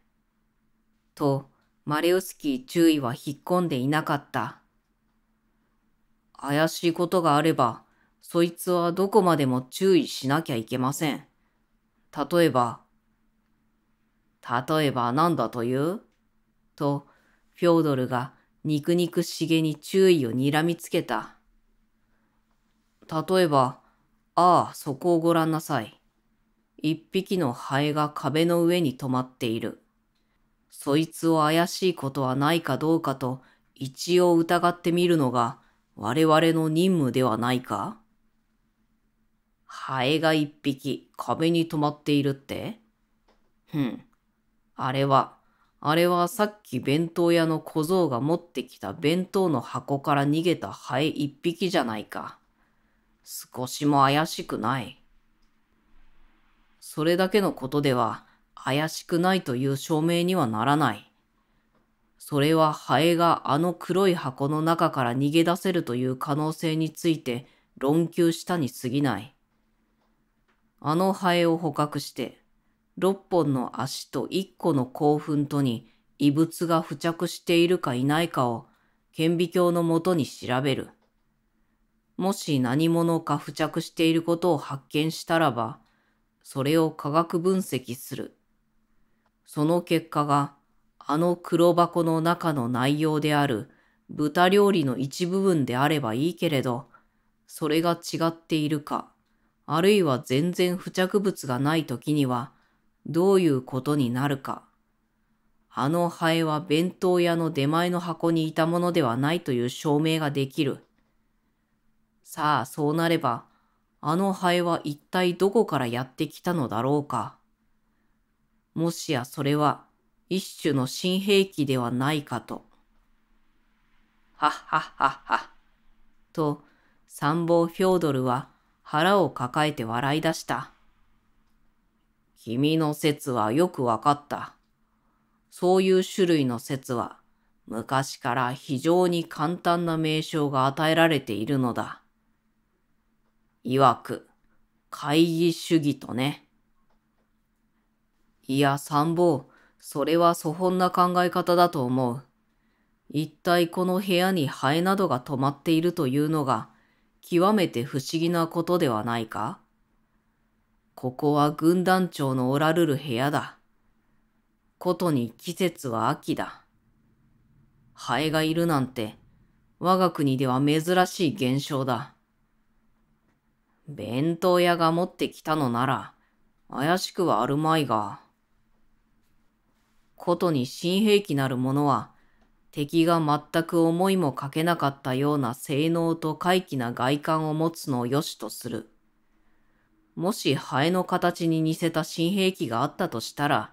とマレウスキー注意は引っ込んでいなかった。怪しいことがあれば、そいつはどこまでも注意しなきゃいけません。例えば、例えば何だというと、フョードルが肉肉しげに注意を睨みつけた。例えば、ああ、そこをご覧なさい。一匹のハエが壁の上に止まっている。そいつを怪しいことはないかどうかと一応疑ってみるのが我々の任務ではないかハエが一匹壁に止まっているってふん。あれは、あれはさっき弁当屋の小僧が持ってきた弁当の箱から逃げたハエ一匹じゃないか。少しも怪しくない。それだけのことでは怪しくないという証明にはならない。それはハエがあの黒い箱の中から逃げ出せるという可能性について論求したに過ぎない。あのハエを捕獲して、6本の足と1個の興奮とに異物が付着しているかいないかを顕微鏡のもとに調べる。もし何者か付着していることを発見したらば、それを科学分析するその結果が、あの黒箱の中の内容である豚料理の一部分であればいいけれど、それが違っているか、あるいは全然付着物がない時には、どういうことになるか。あのハエは弁当屋の出前の箱にいたものではないという証明ができる。さあ、そうなれば、あのハエは一体どこからやってきたのだろうか。もしやそれは一種の新兵器ではないかと。はっはっはっは。と、参謀フョードルは腹を抱えて笑い出した。君の説はよくわかった。そういう種類の説は昔から非常に簡単な名称が与えられているのだ。いわく、会議主義とね。いや、参謀、それは粗本な考え方だと思う。一体この部屋にハエなどが止まっているというのが、極めて不思議なことではないかここは軍団長のおらるる部屋だ。ことに季節は秋だ。ハエがいるなんて、我が国では珍しい現象だ。弁当屋が持ってきたのなら、怪しくはあるまいが。ことに新兵器なるものは、敵が全く思いもかけなかったような性能と怪奇な外観を持つのを良しとする。もしハエの形に似せた新兵器があったとしたら、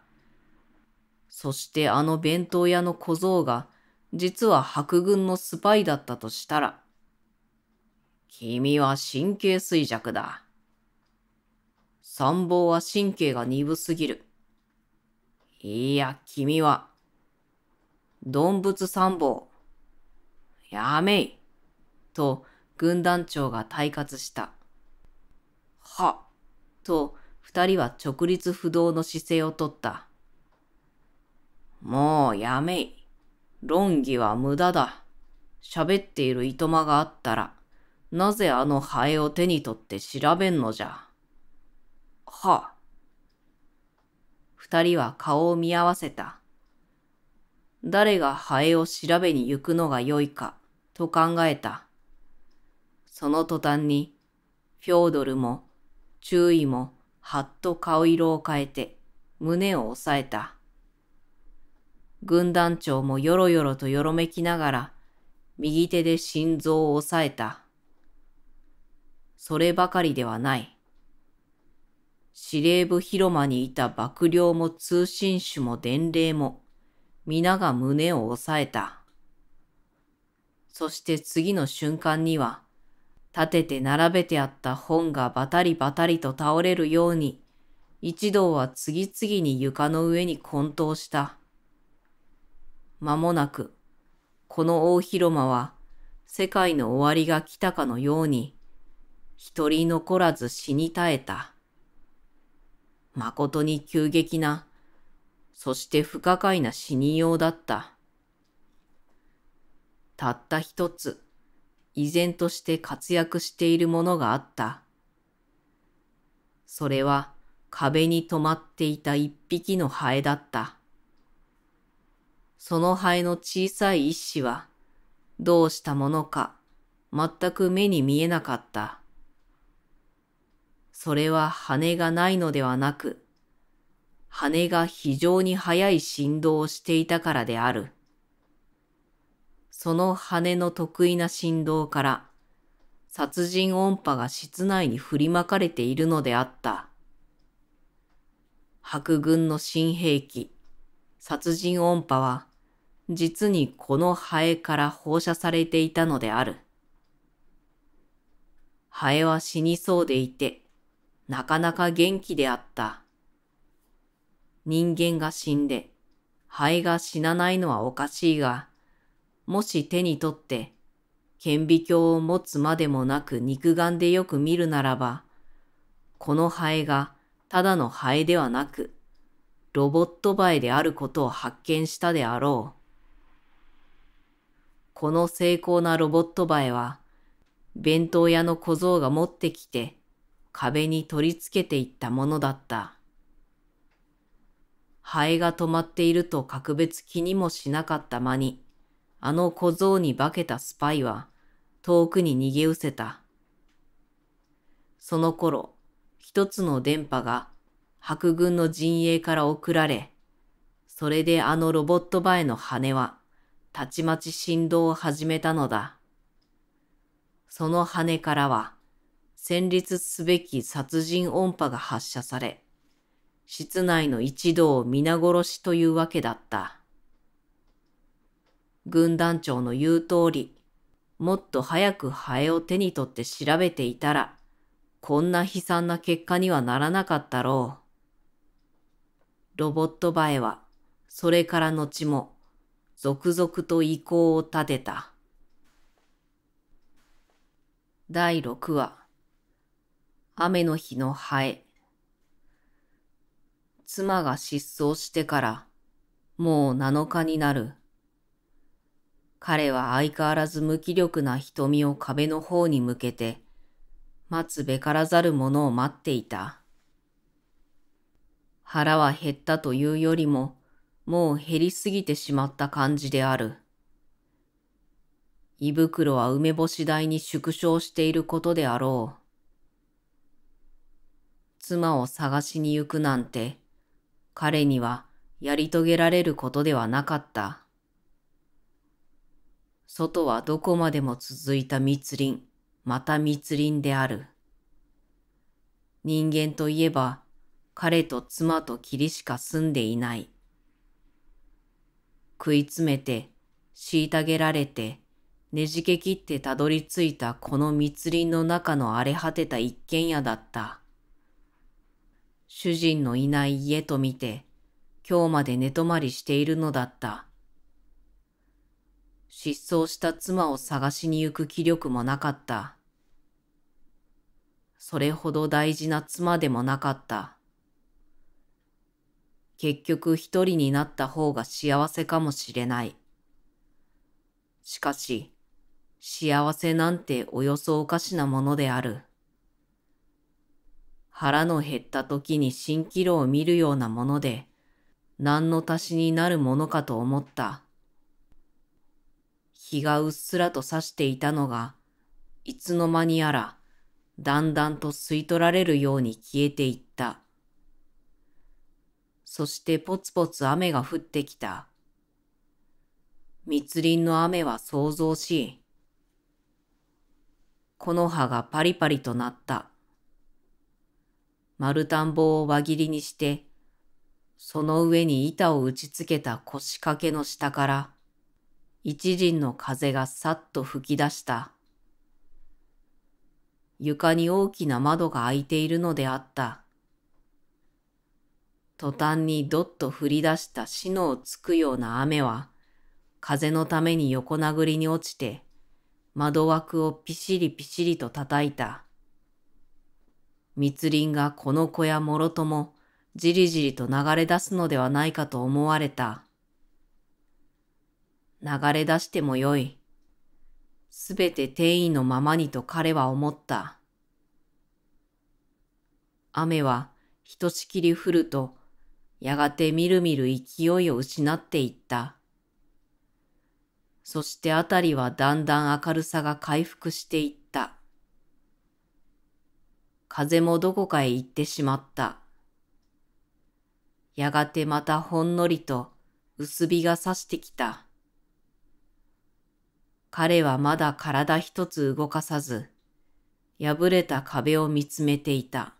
そしてあの弁当屋の小僧が実は白軍のスパイだったとしたら、君は神経衰弱だ。参謀は神経が鈍すぎる。いや、君は、動物参謀。やめい。と、軍団長が退活した。は、と、二人は直立不動の姿勢をとった。もうやめい。論議は無駄だ。喋っているいとまがあったら、なぜあのハエを手に取って調べんのじゃ。は二人は顔を見合わせた。誰がハエを調べに行くのが良いか、と考えた。その途端に、フョードルも、注意も、はっと顔色を変えて、胸を押さえた。軍団長もよろよろとよろめきながら、右手で心臓を押さえた。そればかりではない。司令部広間にいた幕僚も通信手も伝令も、皆が胸を押さえた。そして次の瞬間には、立てて並べてあった本がバタリバタリと倒れるように、一同は次々に床の上に混沌した。間もなく、この大広間は、世界の終わりが来たかのように、一人残らず死に絶えた。誠に急激な、そして不可解な死にようだった。たった一つ、依然として活躍しているものがあった。それは壁に止まっていた一匹のハエだった。そのハエの小さい一子は、どうしたものか、全く目に見えなかった。それは羽がないのではなく、羽が非常に速い振動をしていたからである。その羽の得意な振動から、殺人音波が室内に振りまかれているのであった。白軍の新兵器、殺人音波は、実にこのハエから放射されていたのである。ハエは死にそうでいて、なかなか元気であった。人間が死んで、肺が死なないのはおかしいが、もし手に取って、顕微鏡を持つまでもなく肉眼でよく見るならば、この肺がただの肺ではなく、ロボット肺であることを発見したであろう。この精巧なロボット肺は、弁当屋の小僧が持ってきて、壁に取り付けていったものだった。ハエが止まっていると格別気にもしなかった間に、あの小僧に化けたスパイは遠くに逃げ失せた。その頃、一つの電波が白軍の陣営から送られ、それであのロボット場への羽はたちまち振動を始めたのだ。その羽からは戦慄すべき殺人音波が発射され、室内の一同を皆殺しというわけだった。軍団長の言う通り、もっと早くハエを手に取って調べていたら、こんな悲惨な結果にはならなかったろう。ロボットバエは、それから後も、続々と意向を立てた。第6話雨の日のハエ。妻が失踪してから、もう7日になる。彼は相変わらず無気力な瞳を壁の方に向けて、待つべからざるものを待っていた。腹は減ったというよりも、もう減りすぎてしまった感じである。胃袋は梅干し台に縮小していることであろう。妻を探しに行くなんて、彼にはやり遂げられることではなかった。外はどこまでも続いた密林、また密林である。人間といえば、彼と妻と霧しか住んでいない。食い詰めて、虐げられて、ねじけ切ってたどり着いたこの密林の中の荒れ果てた一軒家だった。主人のいない家と見て、今日まで寝泊まりしているのだった。失踪した妻を探しに行く気力もなかった。それほど大事な妻でもなかった。結局一人になった方が幸せかもしれない。しかし、幸せなんておよそおかしなものである。腹の減った時に蜃気楼を見るようなもので、何の足しになるものかと思った。日がうっすらと差していたのが、いつの間にやら、だんだんと吸い取られるように消えていった。そしてぽつぽつ雨が降ってきた。密林の雨は想像しい。木の葉がパリパリとなった。丸田んぼを輪切りにして、その上に板を打ちつけた腰掛けの下から、一陣の風がさっと吹き出した。床に大きな窓が開いているのであった。途端にどっと降り出した死のをつくような雨は、風のために横殴りに落ちて、窓枠をピシリピシリと叩いた。密林がこの子やもろともじりじりと流れ出すのではないかと思われた。流れ出してもよい。すべて定位のままにと彼は思った。雨はひとしきり降ると、やがてみるみる勢いを失っていった。そしてあたりはだんだん明るさが回復していった。風もどこかへ行ってしまった。やがてまたほんのりと薄日が差してきた。彼はまだ体一つ動かさず、破れた壁を見つめていた。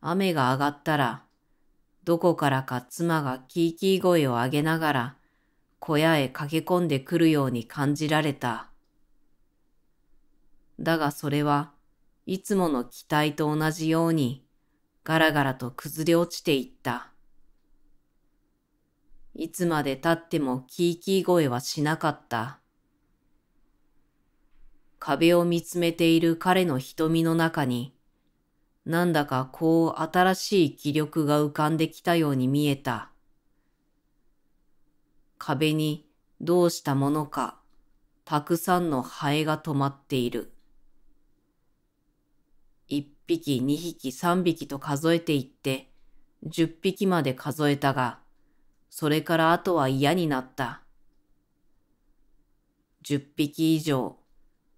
雨が上がったら、どこからか妻がキーキー声を上げながら、小屋へ駆け込んでくるように感じられた。だがそれは、いつもの期待と同じようにガラガラと崩れ落ちていった。いつまで経ってもキーキー声はしなかった。壁を見つめている彼の瞳の中に、なんだかこう新しい気力が浮かんできたように見えた。壁にどうしたものか、たくさんのハエが止まっている。匹、2匹、3匹と数えていって、10匹まで数えたが、それからあとは嫌になった。10匹以上、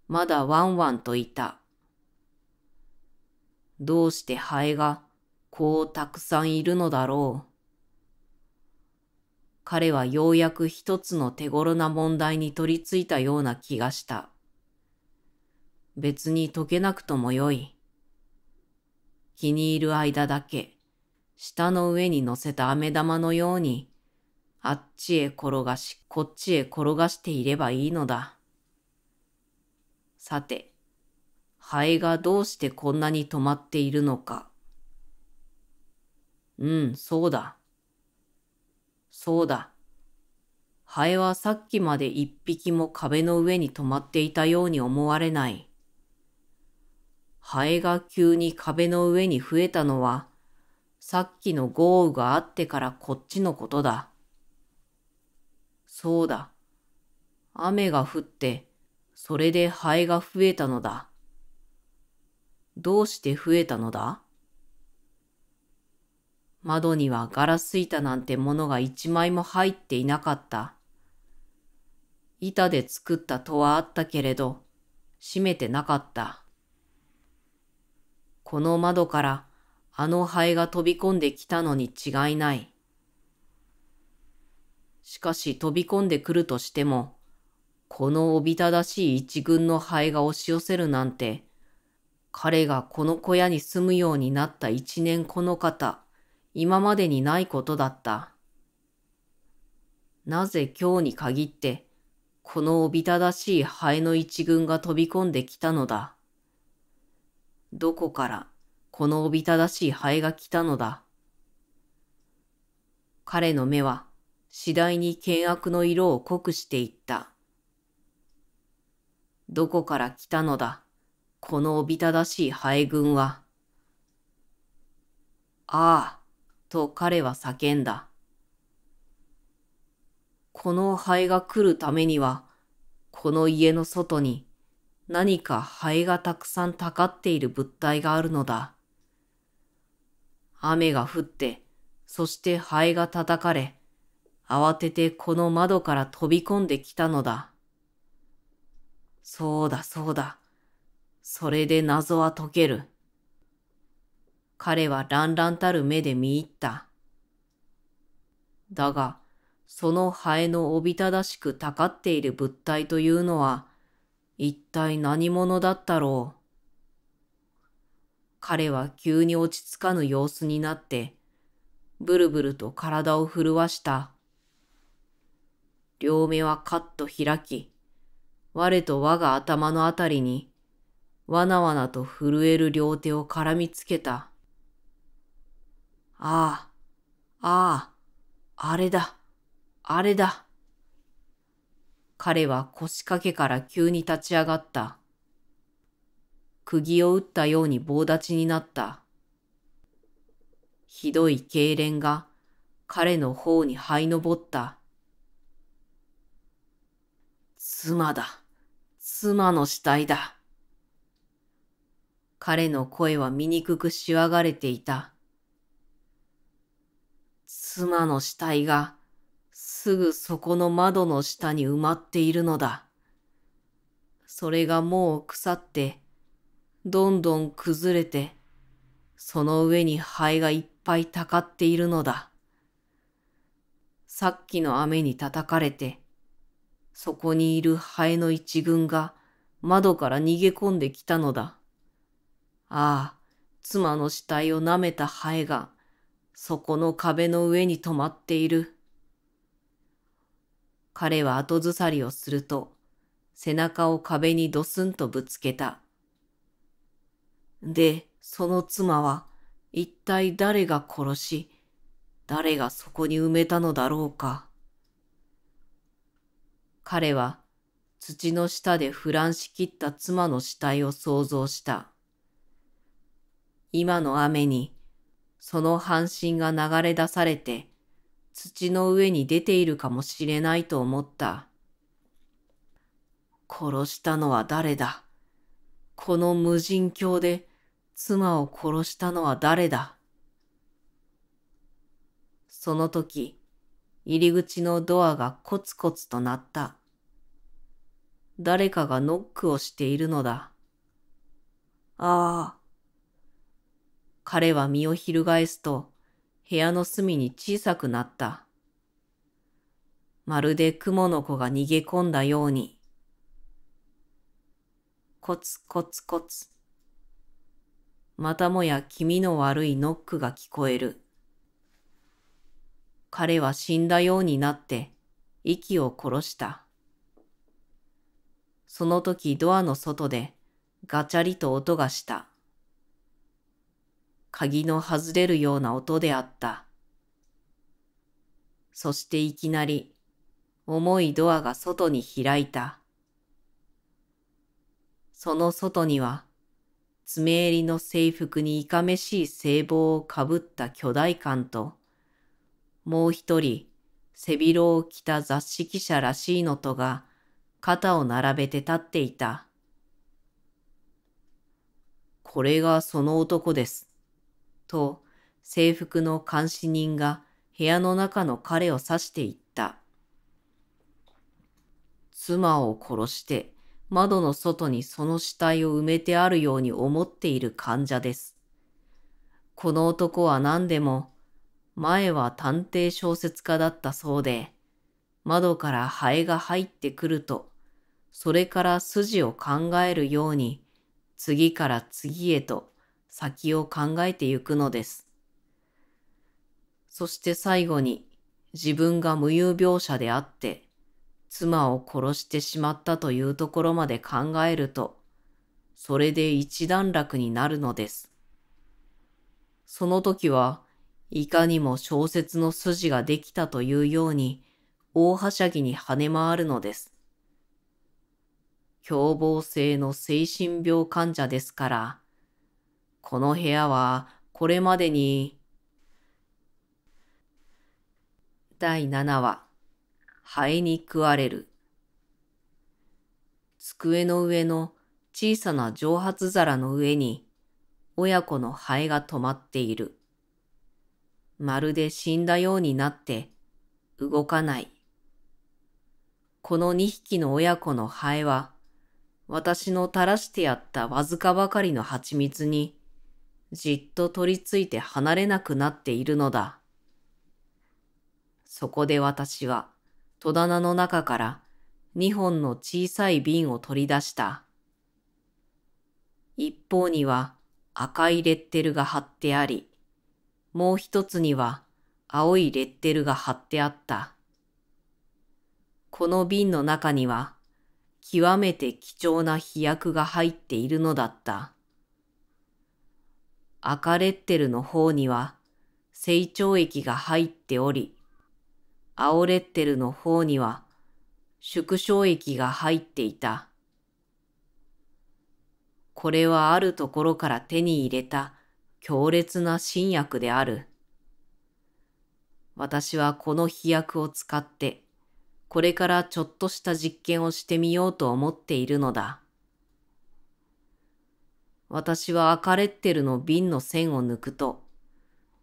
まだワンワンといた。どうしてハエが、こうたくさんいるのだろう。彼はようやく一つの手頃な問題に取りついたような気がした。別に解けなくともよい。気に入る間だけ、舌の上に乗せた飴玉のように、あっちへ転がし、こっちへ転がしていればいいのだ。さて、ハエがどうしてこんなに止まっているのか。うん、そうだ。そうだ。ハエはさっきまで一匹も壁の上に止まっていたように思われない。ハエが急に壁の上に増えたのは、さっきの豪雨があってからこっちのことだ。そうだ。雨が降って、それでハエが増えたのだ。どうして増えたのだ窓にはガラス板なんてものが一枚も入っていなかった。板で作った戸はあったけれど、閉めてなかった。この窓からあの灰が飛び込んできたのに違いない。しかし飛び込んでくるとしても、このおびただしい一群の灰が押し寄せるなんて、彼がこの小屋に住むようになった一年この方、今までにないことだった。なぜ今日に限って、このおびただしい灰の一群が飛び込んできたのだ。どこからこのおびただしいハエが来たのだ。彼の目は次第に険悪の色を濃くしていった。どこから来たのだ、このおびただしいハエ軍は。ああ、と彼は叫んだ。このハエが来るためには、この家の外に何か灰がたくさんたかっている物体があるのだ。雨が降って、そして灰が叩かれ、慌ててこの窓から飛び込んできたのだ。そうだそうだ。それで謎は解ける。彼は乱々たる目で見入った。だが、そのハエのおびただしくたかっている物体というのは、一体何者だったろう。彼は急に落ち着かぬ様子になって、ブルブルと体を震わした。両目はカッと開き、我と我が頭のあたりに、わなわなと震える両手を絡みつけた。ああ、ああ、あれだ、あれだ。彼は腰掛けから急に立ち上がった。釘を打ったように棒立ちになった。ひどい痙攣が彼の方に這い上った。妻だ。妻の死体だ。彼の声は醜くしわがれていた。妻の死体がすぐそこの窓の下に埋まっているのだ。それがもう腐って、どんどん崩れて、その上に灰がいっぱいたかっているのだ。さっきの雨に叩かれて、そこにいるハエの一群が窓から逃げ込んできたのだ。ああ、妻の死体を舐めたハエが、そこの壁の上に止まっている。彼は後ずさりをすると、背中を壁にドスンとぶつけた。で、その妻は、一体誰が殺し、誰がそこに埋めたのだろうか。彼は土の下で腐乱しきった妻の死体を想像した。今の雨にその半身が流れ出されて土の上に出ているかもしれないと思った。殺したのは誰だこの無人橋で妻を殺したのは誰だその時、入り口のドアがコツコツと鳴った。誰かがノックをしているのだ。ああ。彼は身を翻すと、部屋の隅に小さくなった。まるで雲の子が逃げ込んだように。コツコツコツ。またもや気味の悪いノックが聞こえる。彼は死んだようになって息を殺した。その時ドアの外でガチャリと音がした。鍵の外れるような音であった。そしていきなり、重いドアが外に開いた。その外には、爪襟の制服にいかめしい聖帽をかぶった巨大感と、もう一人、背広を着た雑誌記者らしいのとが、肩を並べて立っていた。これがその男です。と制服の監視人が部屋の中の彼を刺していった。妻を殺して窓の外にその死体を埋めてあるように思っている患者です。この男は何でも前は探偵小説家だったそうで、窓からハエが入ってくると、それから筋を考えるように、次から次へと先を考えてゆくのです。そして最後に自分が無遊病者であって、妻を殺してしまったというところまで考えると、それで一段落になるのです。その時は、いかにも小説の筋ができたというように、大はしゃぎに跳ね回るのです。凶暴性の精神病患者ですから、この部屋はこれまでに第7話ハエに食われる机の上の小さな蒸発皿の上に親子のハエが止まっている。まるで死んだようになって動かない。この2匹の親子のハエは私の垂らしてやったわずかばかりの蜂蜜にじっと取り付いて離れなくなっているのだ。そこで私は戸棚の中から2本の小さい瓶を取り出した。一方には赤いレッテルが貼ってあり、もう一つには青いレッテルが貼ってあった。この瓶の中には極めて貴重な飛躍が入っているのだった。赤レッテルの方には成長液が入っており、青レッテルの方には縮小液が入っていた。これはあるところから手に入れた強烈な新薬である。私はこの飛躍を使って、これからちょっとした実験をしてみようと思っているのだ。私は赤レッテルの瓶の線を抜くと、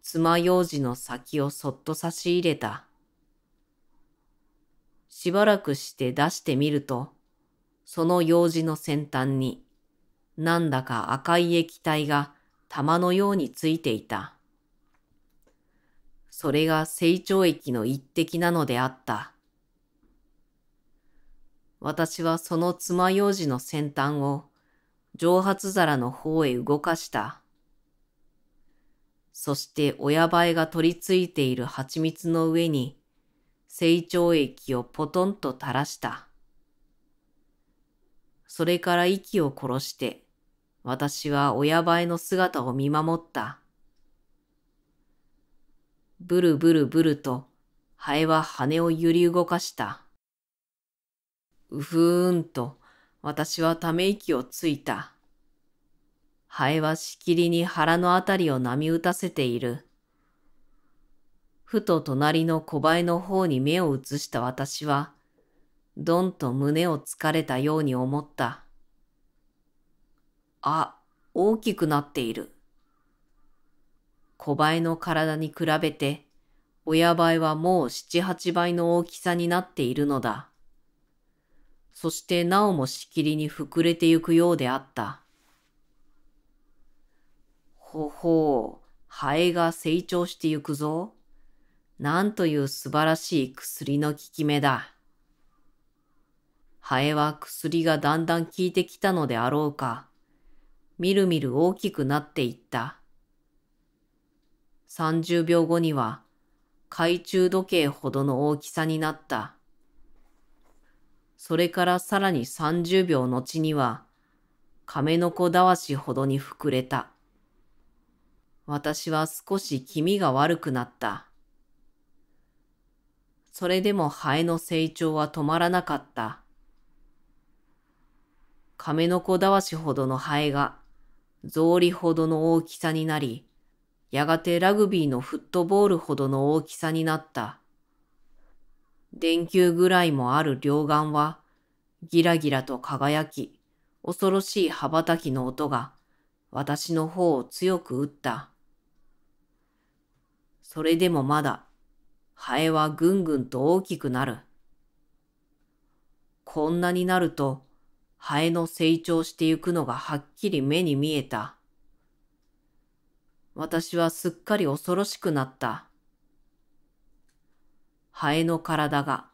爪楊枝の先をそっと差し入れた。しばらくして出してみると、その楊枝の先端に、なんだか赤い液体が玉のようについていた。それが成長液の一滴なのであった。私はその爪楊枝の先端を蒸発皿の方へ動かした。そして親映が取り付いている蜂蜜の上に、成長液をポトンと垂らした。それから息を殺して、私は親映の姿を見守った。ブルブルブルと、ハエは羽を揺り動かした。うふーんと、私はため息をついた。ハエはしきりに腹のあたりを波打たせている。ふと隣の小林の方に目を移した私は、どんと胸をつかれたように思った。あ、大きくなっている。小林の体に比べて、親倍はもう七八倍の大きさになっているのだ。そしてなおもしきりに膨れてゆくようであった。ほほう、ハエが成長してゆくぞ。なんという素晴らしい薬の効き目だ。ハエは薬がだんだん効いてきたのであろうか。みるみる大きくなっていった。三十秒後には、懐中時計ほどの大きさになった。それからさらに30秒後には、亀の子だわしほどに膨れた。私は少し気味が悪くなった。それでもハエの成長は止まらなかった。亀の子だわしほどのハエが、草履ほどの大きさになり、やがてラグビーのフットボールほどの大きさになった。電球ぐらいもある両岸は、ギラギラと輝き、恐ろしい羽ばたきの音が、私の方を強く打った。それでもまだ、ハエはぐんぐんと大きくなる。こんなになると、ハエの成長してゆくのがはっきり目に見えた。私はすっかり恐ろしくなった。ハエの体が、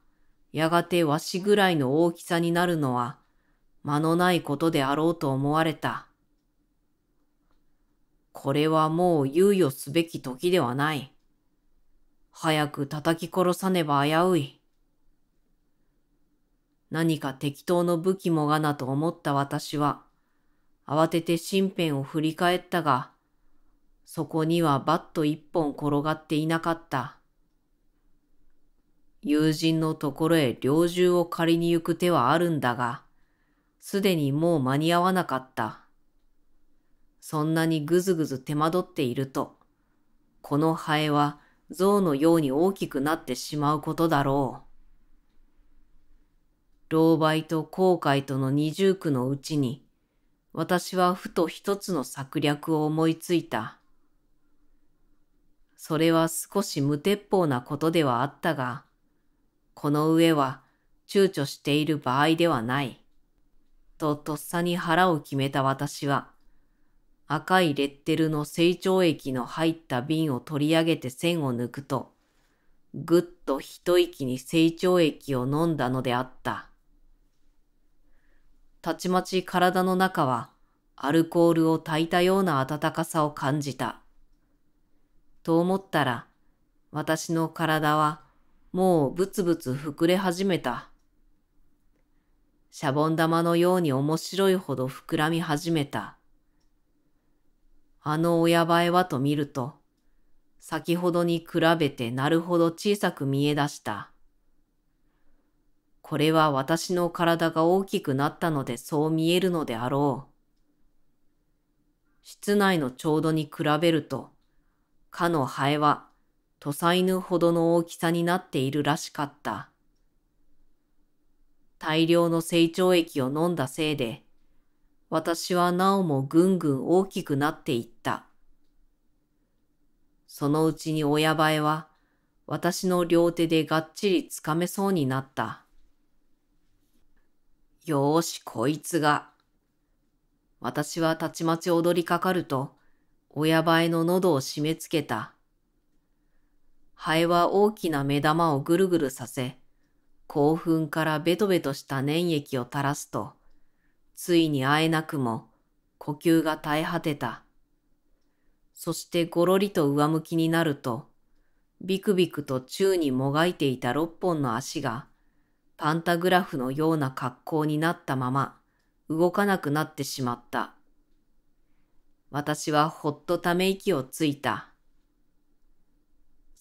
やがてわしぐらいの大きさになるのは、間のないことであろうと思われた。これはもう猶予すべき時ではない。早く叩き殺さねば危うい。何か適当の武器もがなと思った私は、慌てて身辺を振り返ったが、そこにはバット一本転がっていなかった。友人のところへ猟銃を借りに行く手はあるんだが、すでにもう間に合わなかった。そんなにぐずぐず手間取っていると、このハエは象のように大きくなってしまうことだろう。狼狽と後悔との二重苦のうちに、私はふと一つの策略を思いついた。それは少し無鉄砲なことではあったが、この上は躊躇している場合ではない。ととっさに腹を決めた私は、赤いレッテルの成長液の入った瓶を取り上げて線を抜くと、ぐっと一息に成長液を飲んだのであった。たちまち体の中はアルコールを炊いたような暖かさを感じた。と思ったら、私の体はもうぶつぶつ膨れ始めた。シャボン玉のように面白いほど膨らみ始めた。あの親映えはと見ると、先ほどに比べてなるほど小さく見え出した。これは私の体が大きくなったのでそう見えるのであろう。室内のちょうどに比べると、かのハエは土佐犬ほどの大きさになっているらしかった。大量の成長液を飲んだせいで、私はなおもぐんぐん大きくなっていった。そのうちに親バエは私の両手でがっちりつかめそうになった。よーし、こいつが。私はたちまち踊りかかると、親バエの喉を締め付けた。ハエは大きな目玉をぐるぐるさせ、興奮からベトベトした粘液を垂らすと、ついに会えなくも呼吸が耐え果てた。そしてごろりと上向きになると、ビクビクと宙にもがいていた六本の足が、パンタグラフのような格好になったまま、動かなくなってしまった。私はほっとため息をついた。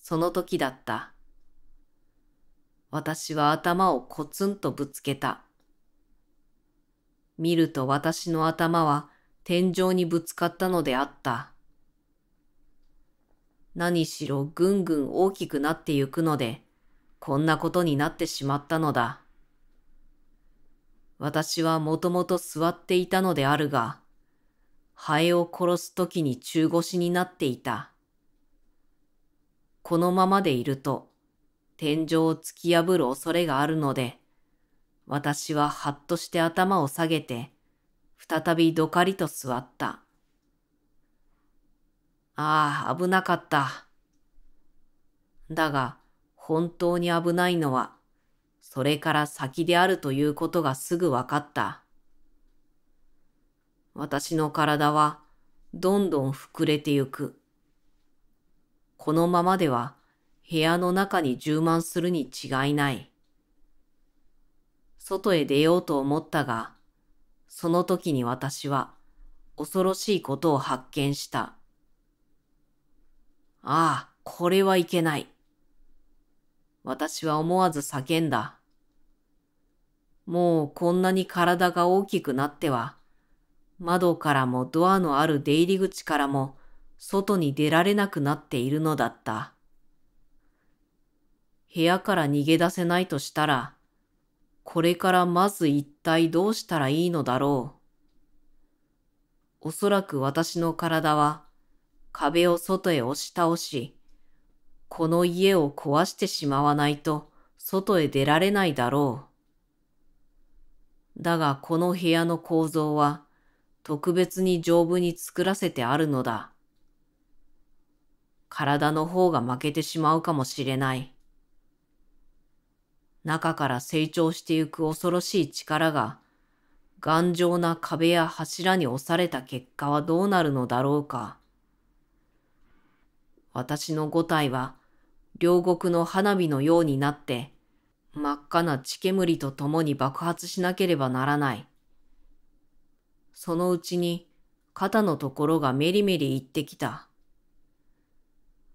その時だった。私は頭をコツンとぶつけた。見ると私の頭は天井にぶつかったのであった。何しろぐんぐん大きくなってゆくので、こんなことになってしまったのだ。私はもともと座っていたのであるが、ハエを殺すときに中腰になっていた。このままでいると、天井を突き破る恐れがあるので、私ははっとして頭を下げて、再びどかりと座った。ああ、危なかった。だが、本当に危ないのは、それから先であるということがすぐ分かった。私の体は、どんどん膨れてゆく。このままでは部屋の中に充満するに違いない。外へ出ようと思ったが、その時に私は恐ろしいことを発見した。ああ、これはいけない。私は思わず叫んだ。もうこんなに体が大きくなっては、窓からもドアのある出入り口からも外に出られなくなっているのだった。部屋から逃げ出せないとしたら、これからまず一体どうしたらいいのだろう。おそらく私の体は壁を外へ押し倒し、この家を壊してしまわないと外へ出られないだろう。だがこの部屋の構造は特別に丈夫に作らせてあるのだ。体の方が負けてしまうかもしれない。中から成長してゆく恐ろしい力が、頑丈な壁や柱に押された結果はどうなるのだろうか。私の五体は、両国の花火のようになって、真っ赤な血煙と共に爆発しなければならない。そのうちに肩のところがメリメリ言ってきた。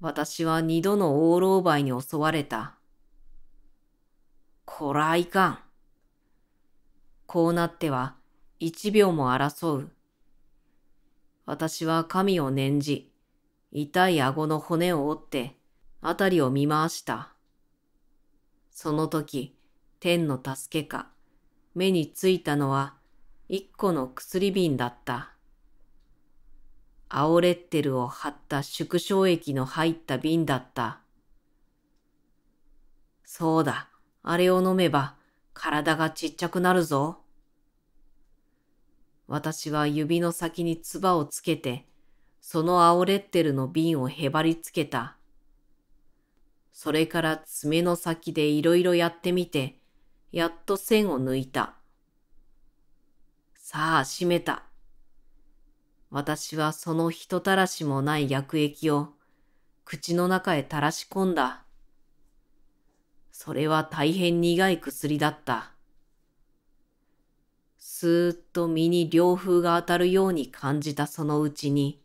私は二度のオー老梅に襲われた。こらいかん。こうなっては一秒も争う。私は神を念じ、痛い顎の骨を折って、あたりを見回した。その時、天の助けか、目についたのは一個の薬瓶だった。青レッテルを貼った縮小液の入った瓶だった。そうだ、あれを飲めば体がちっちゃくなるぞ。私は指の先に唾をつけて、その青レッテルの瓶をへばりつけた。それから爪の先でいろいろやってみて、やっと線を抜いた。さあ、閉めた。私はその人たらしもない薬液を口の中へ垂らし込んだ。それは大変苦い薬だった。スーッと身に涼風が当たるように感じたそのうちに、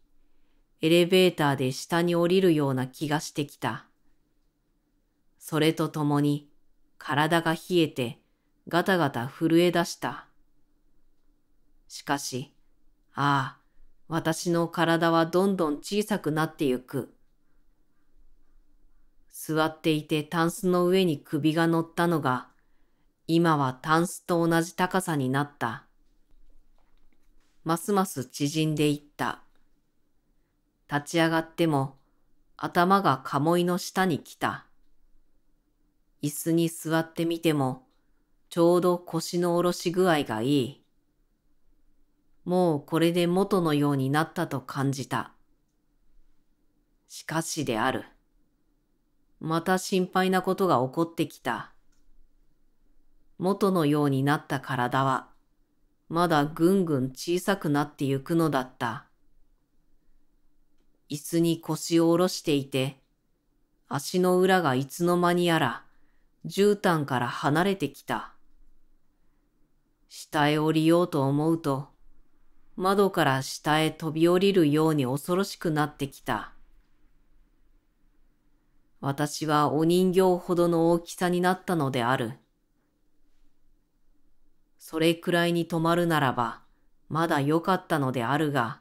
エレベーターで下に降りるような気がしてきた。それとともに体が冷えてガタガタ震え出した。しかし、ああ、私の体はどんどん小さくなってゆく。座っていてタンスの上に首が乗ったのが、今はタンスと同じ高さになった。ますます縮んでいった。立ち上がっても頭が鴨居の下に来た。椅子に座ってみてもちょうど腰の下ろし具合がいい。もうこれで元のようになったと感じた。しかしである。また心配なことが起こってきた。元のようになった体は、まだぐんぐん小さくなってゆくのだった。椅子に腰を下ろしていて、足の裏がいつの間にやら、絨毯から離れてきた。下へ降りようと思うと、窓から下へ飛び降りるように恐ろしくなってきた。私はお人形ほどの大きさになったのである。それくらいに止まるならば、まだ良かったのであるが、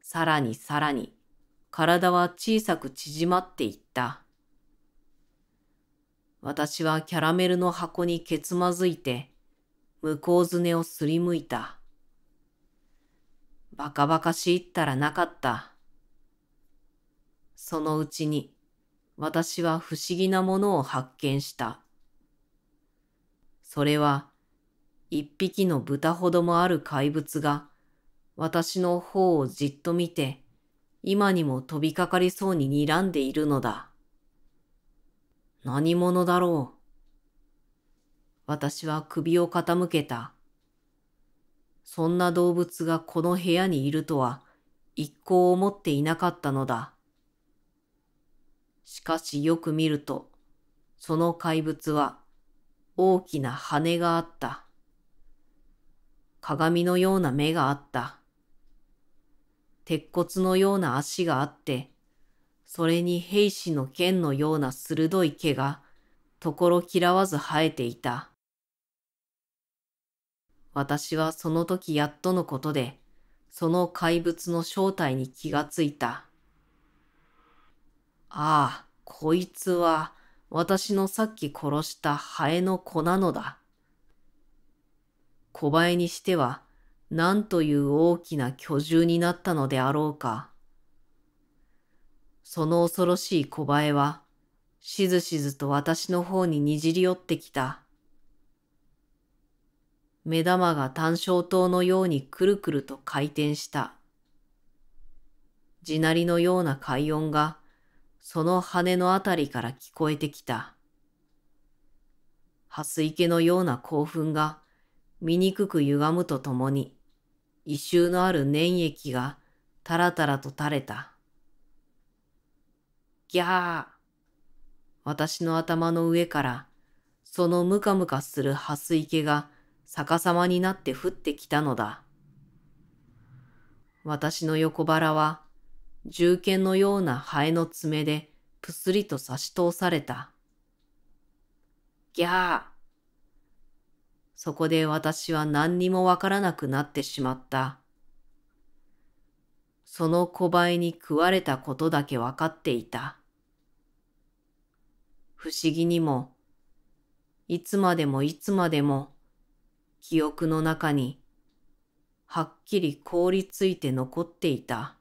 さらにさらに、体は小さく縮まっていった。私はキャラメルの箱にけつまずいて、向こうずねをすりむいた。バカバカしいったらなかった。そのうちに私は不思議なものを発見した。それは一匹の豚ほどもある怪物が私の方をじっと見て今にも飛びかかりそうに睨んでいるのだ。何者だろう。私は首を傾けた。そんな動物がこの部屋にいるとは一向思っていなかったのだ。しかしよく見ると、その怪物は大きな羽があった。鏡のような目があった。鉄骨のような足があって、それに兵士の剣のような鋭い毛が、ところ嫌わず生えていた。私はその時やっとのことで、その怪物の正体に気がついた。ああ、こいつは私のさっき殺したハエの子なのだ。小バエにしては何という大きな巨獣になったのであろうか。その恐ろしい小バエは、しずしずと私の方ににじり寄ってきた。目玉が単焦灯のようにくるくると回転した。地鳴りのような快音が、その羽のあたりから聞こえてきた。蓮池のような興奮が、醜く歪むとともに、異臭のある粘液がたらたらと垂れた。ギャー私の頭の上から、そのムカムカする蓮池が逆さまになって降ってきたのだ。私の横腹は、銃剣のようなハエの爪でぷすりと差し通された。ギャーそこで私は何にもわからなくなってしまった。その小林に食われたことだけわかっていた。不思議にも、いつまでもいつまでも記憶の中にはっきり凍りついて残っていた。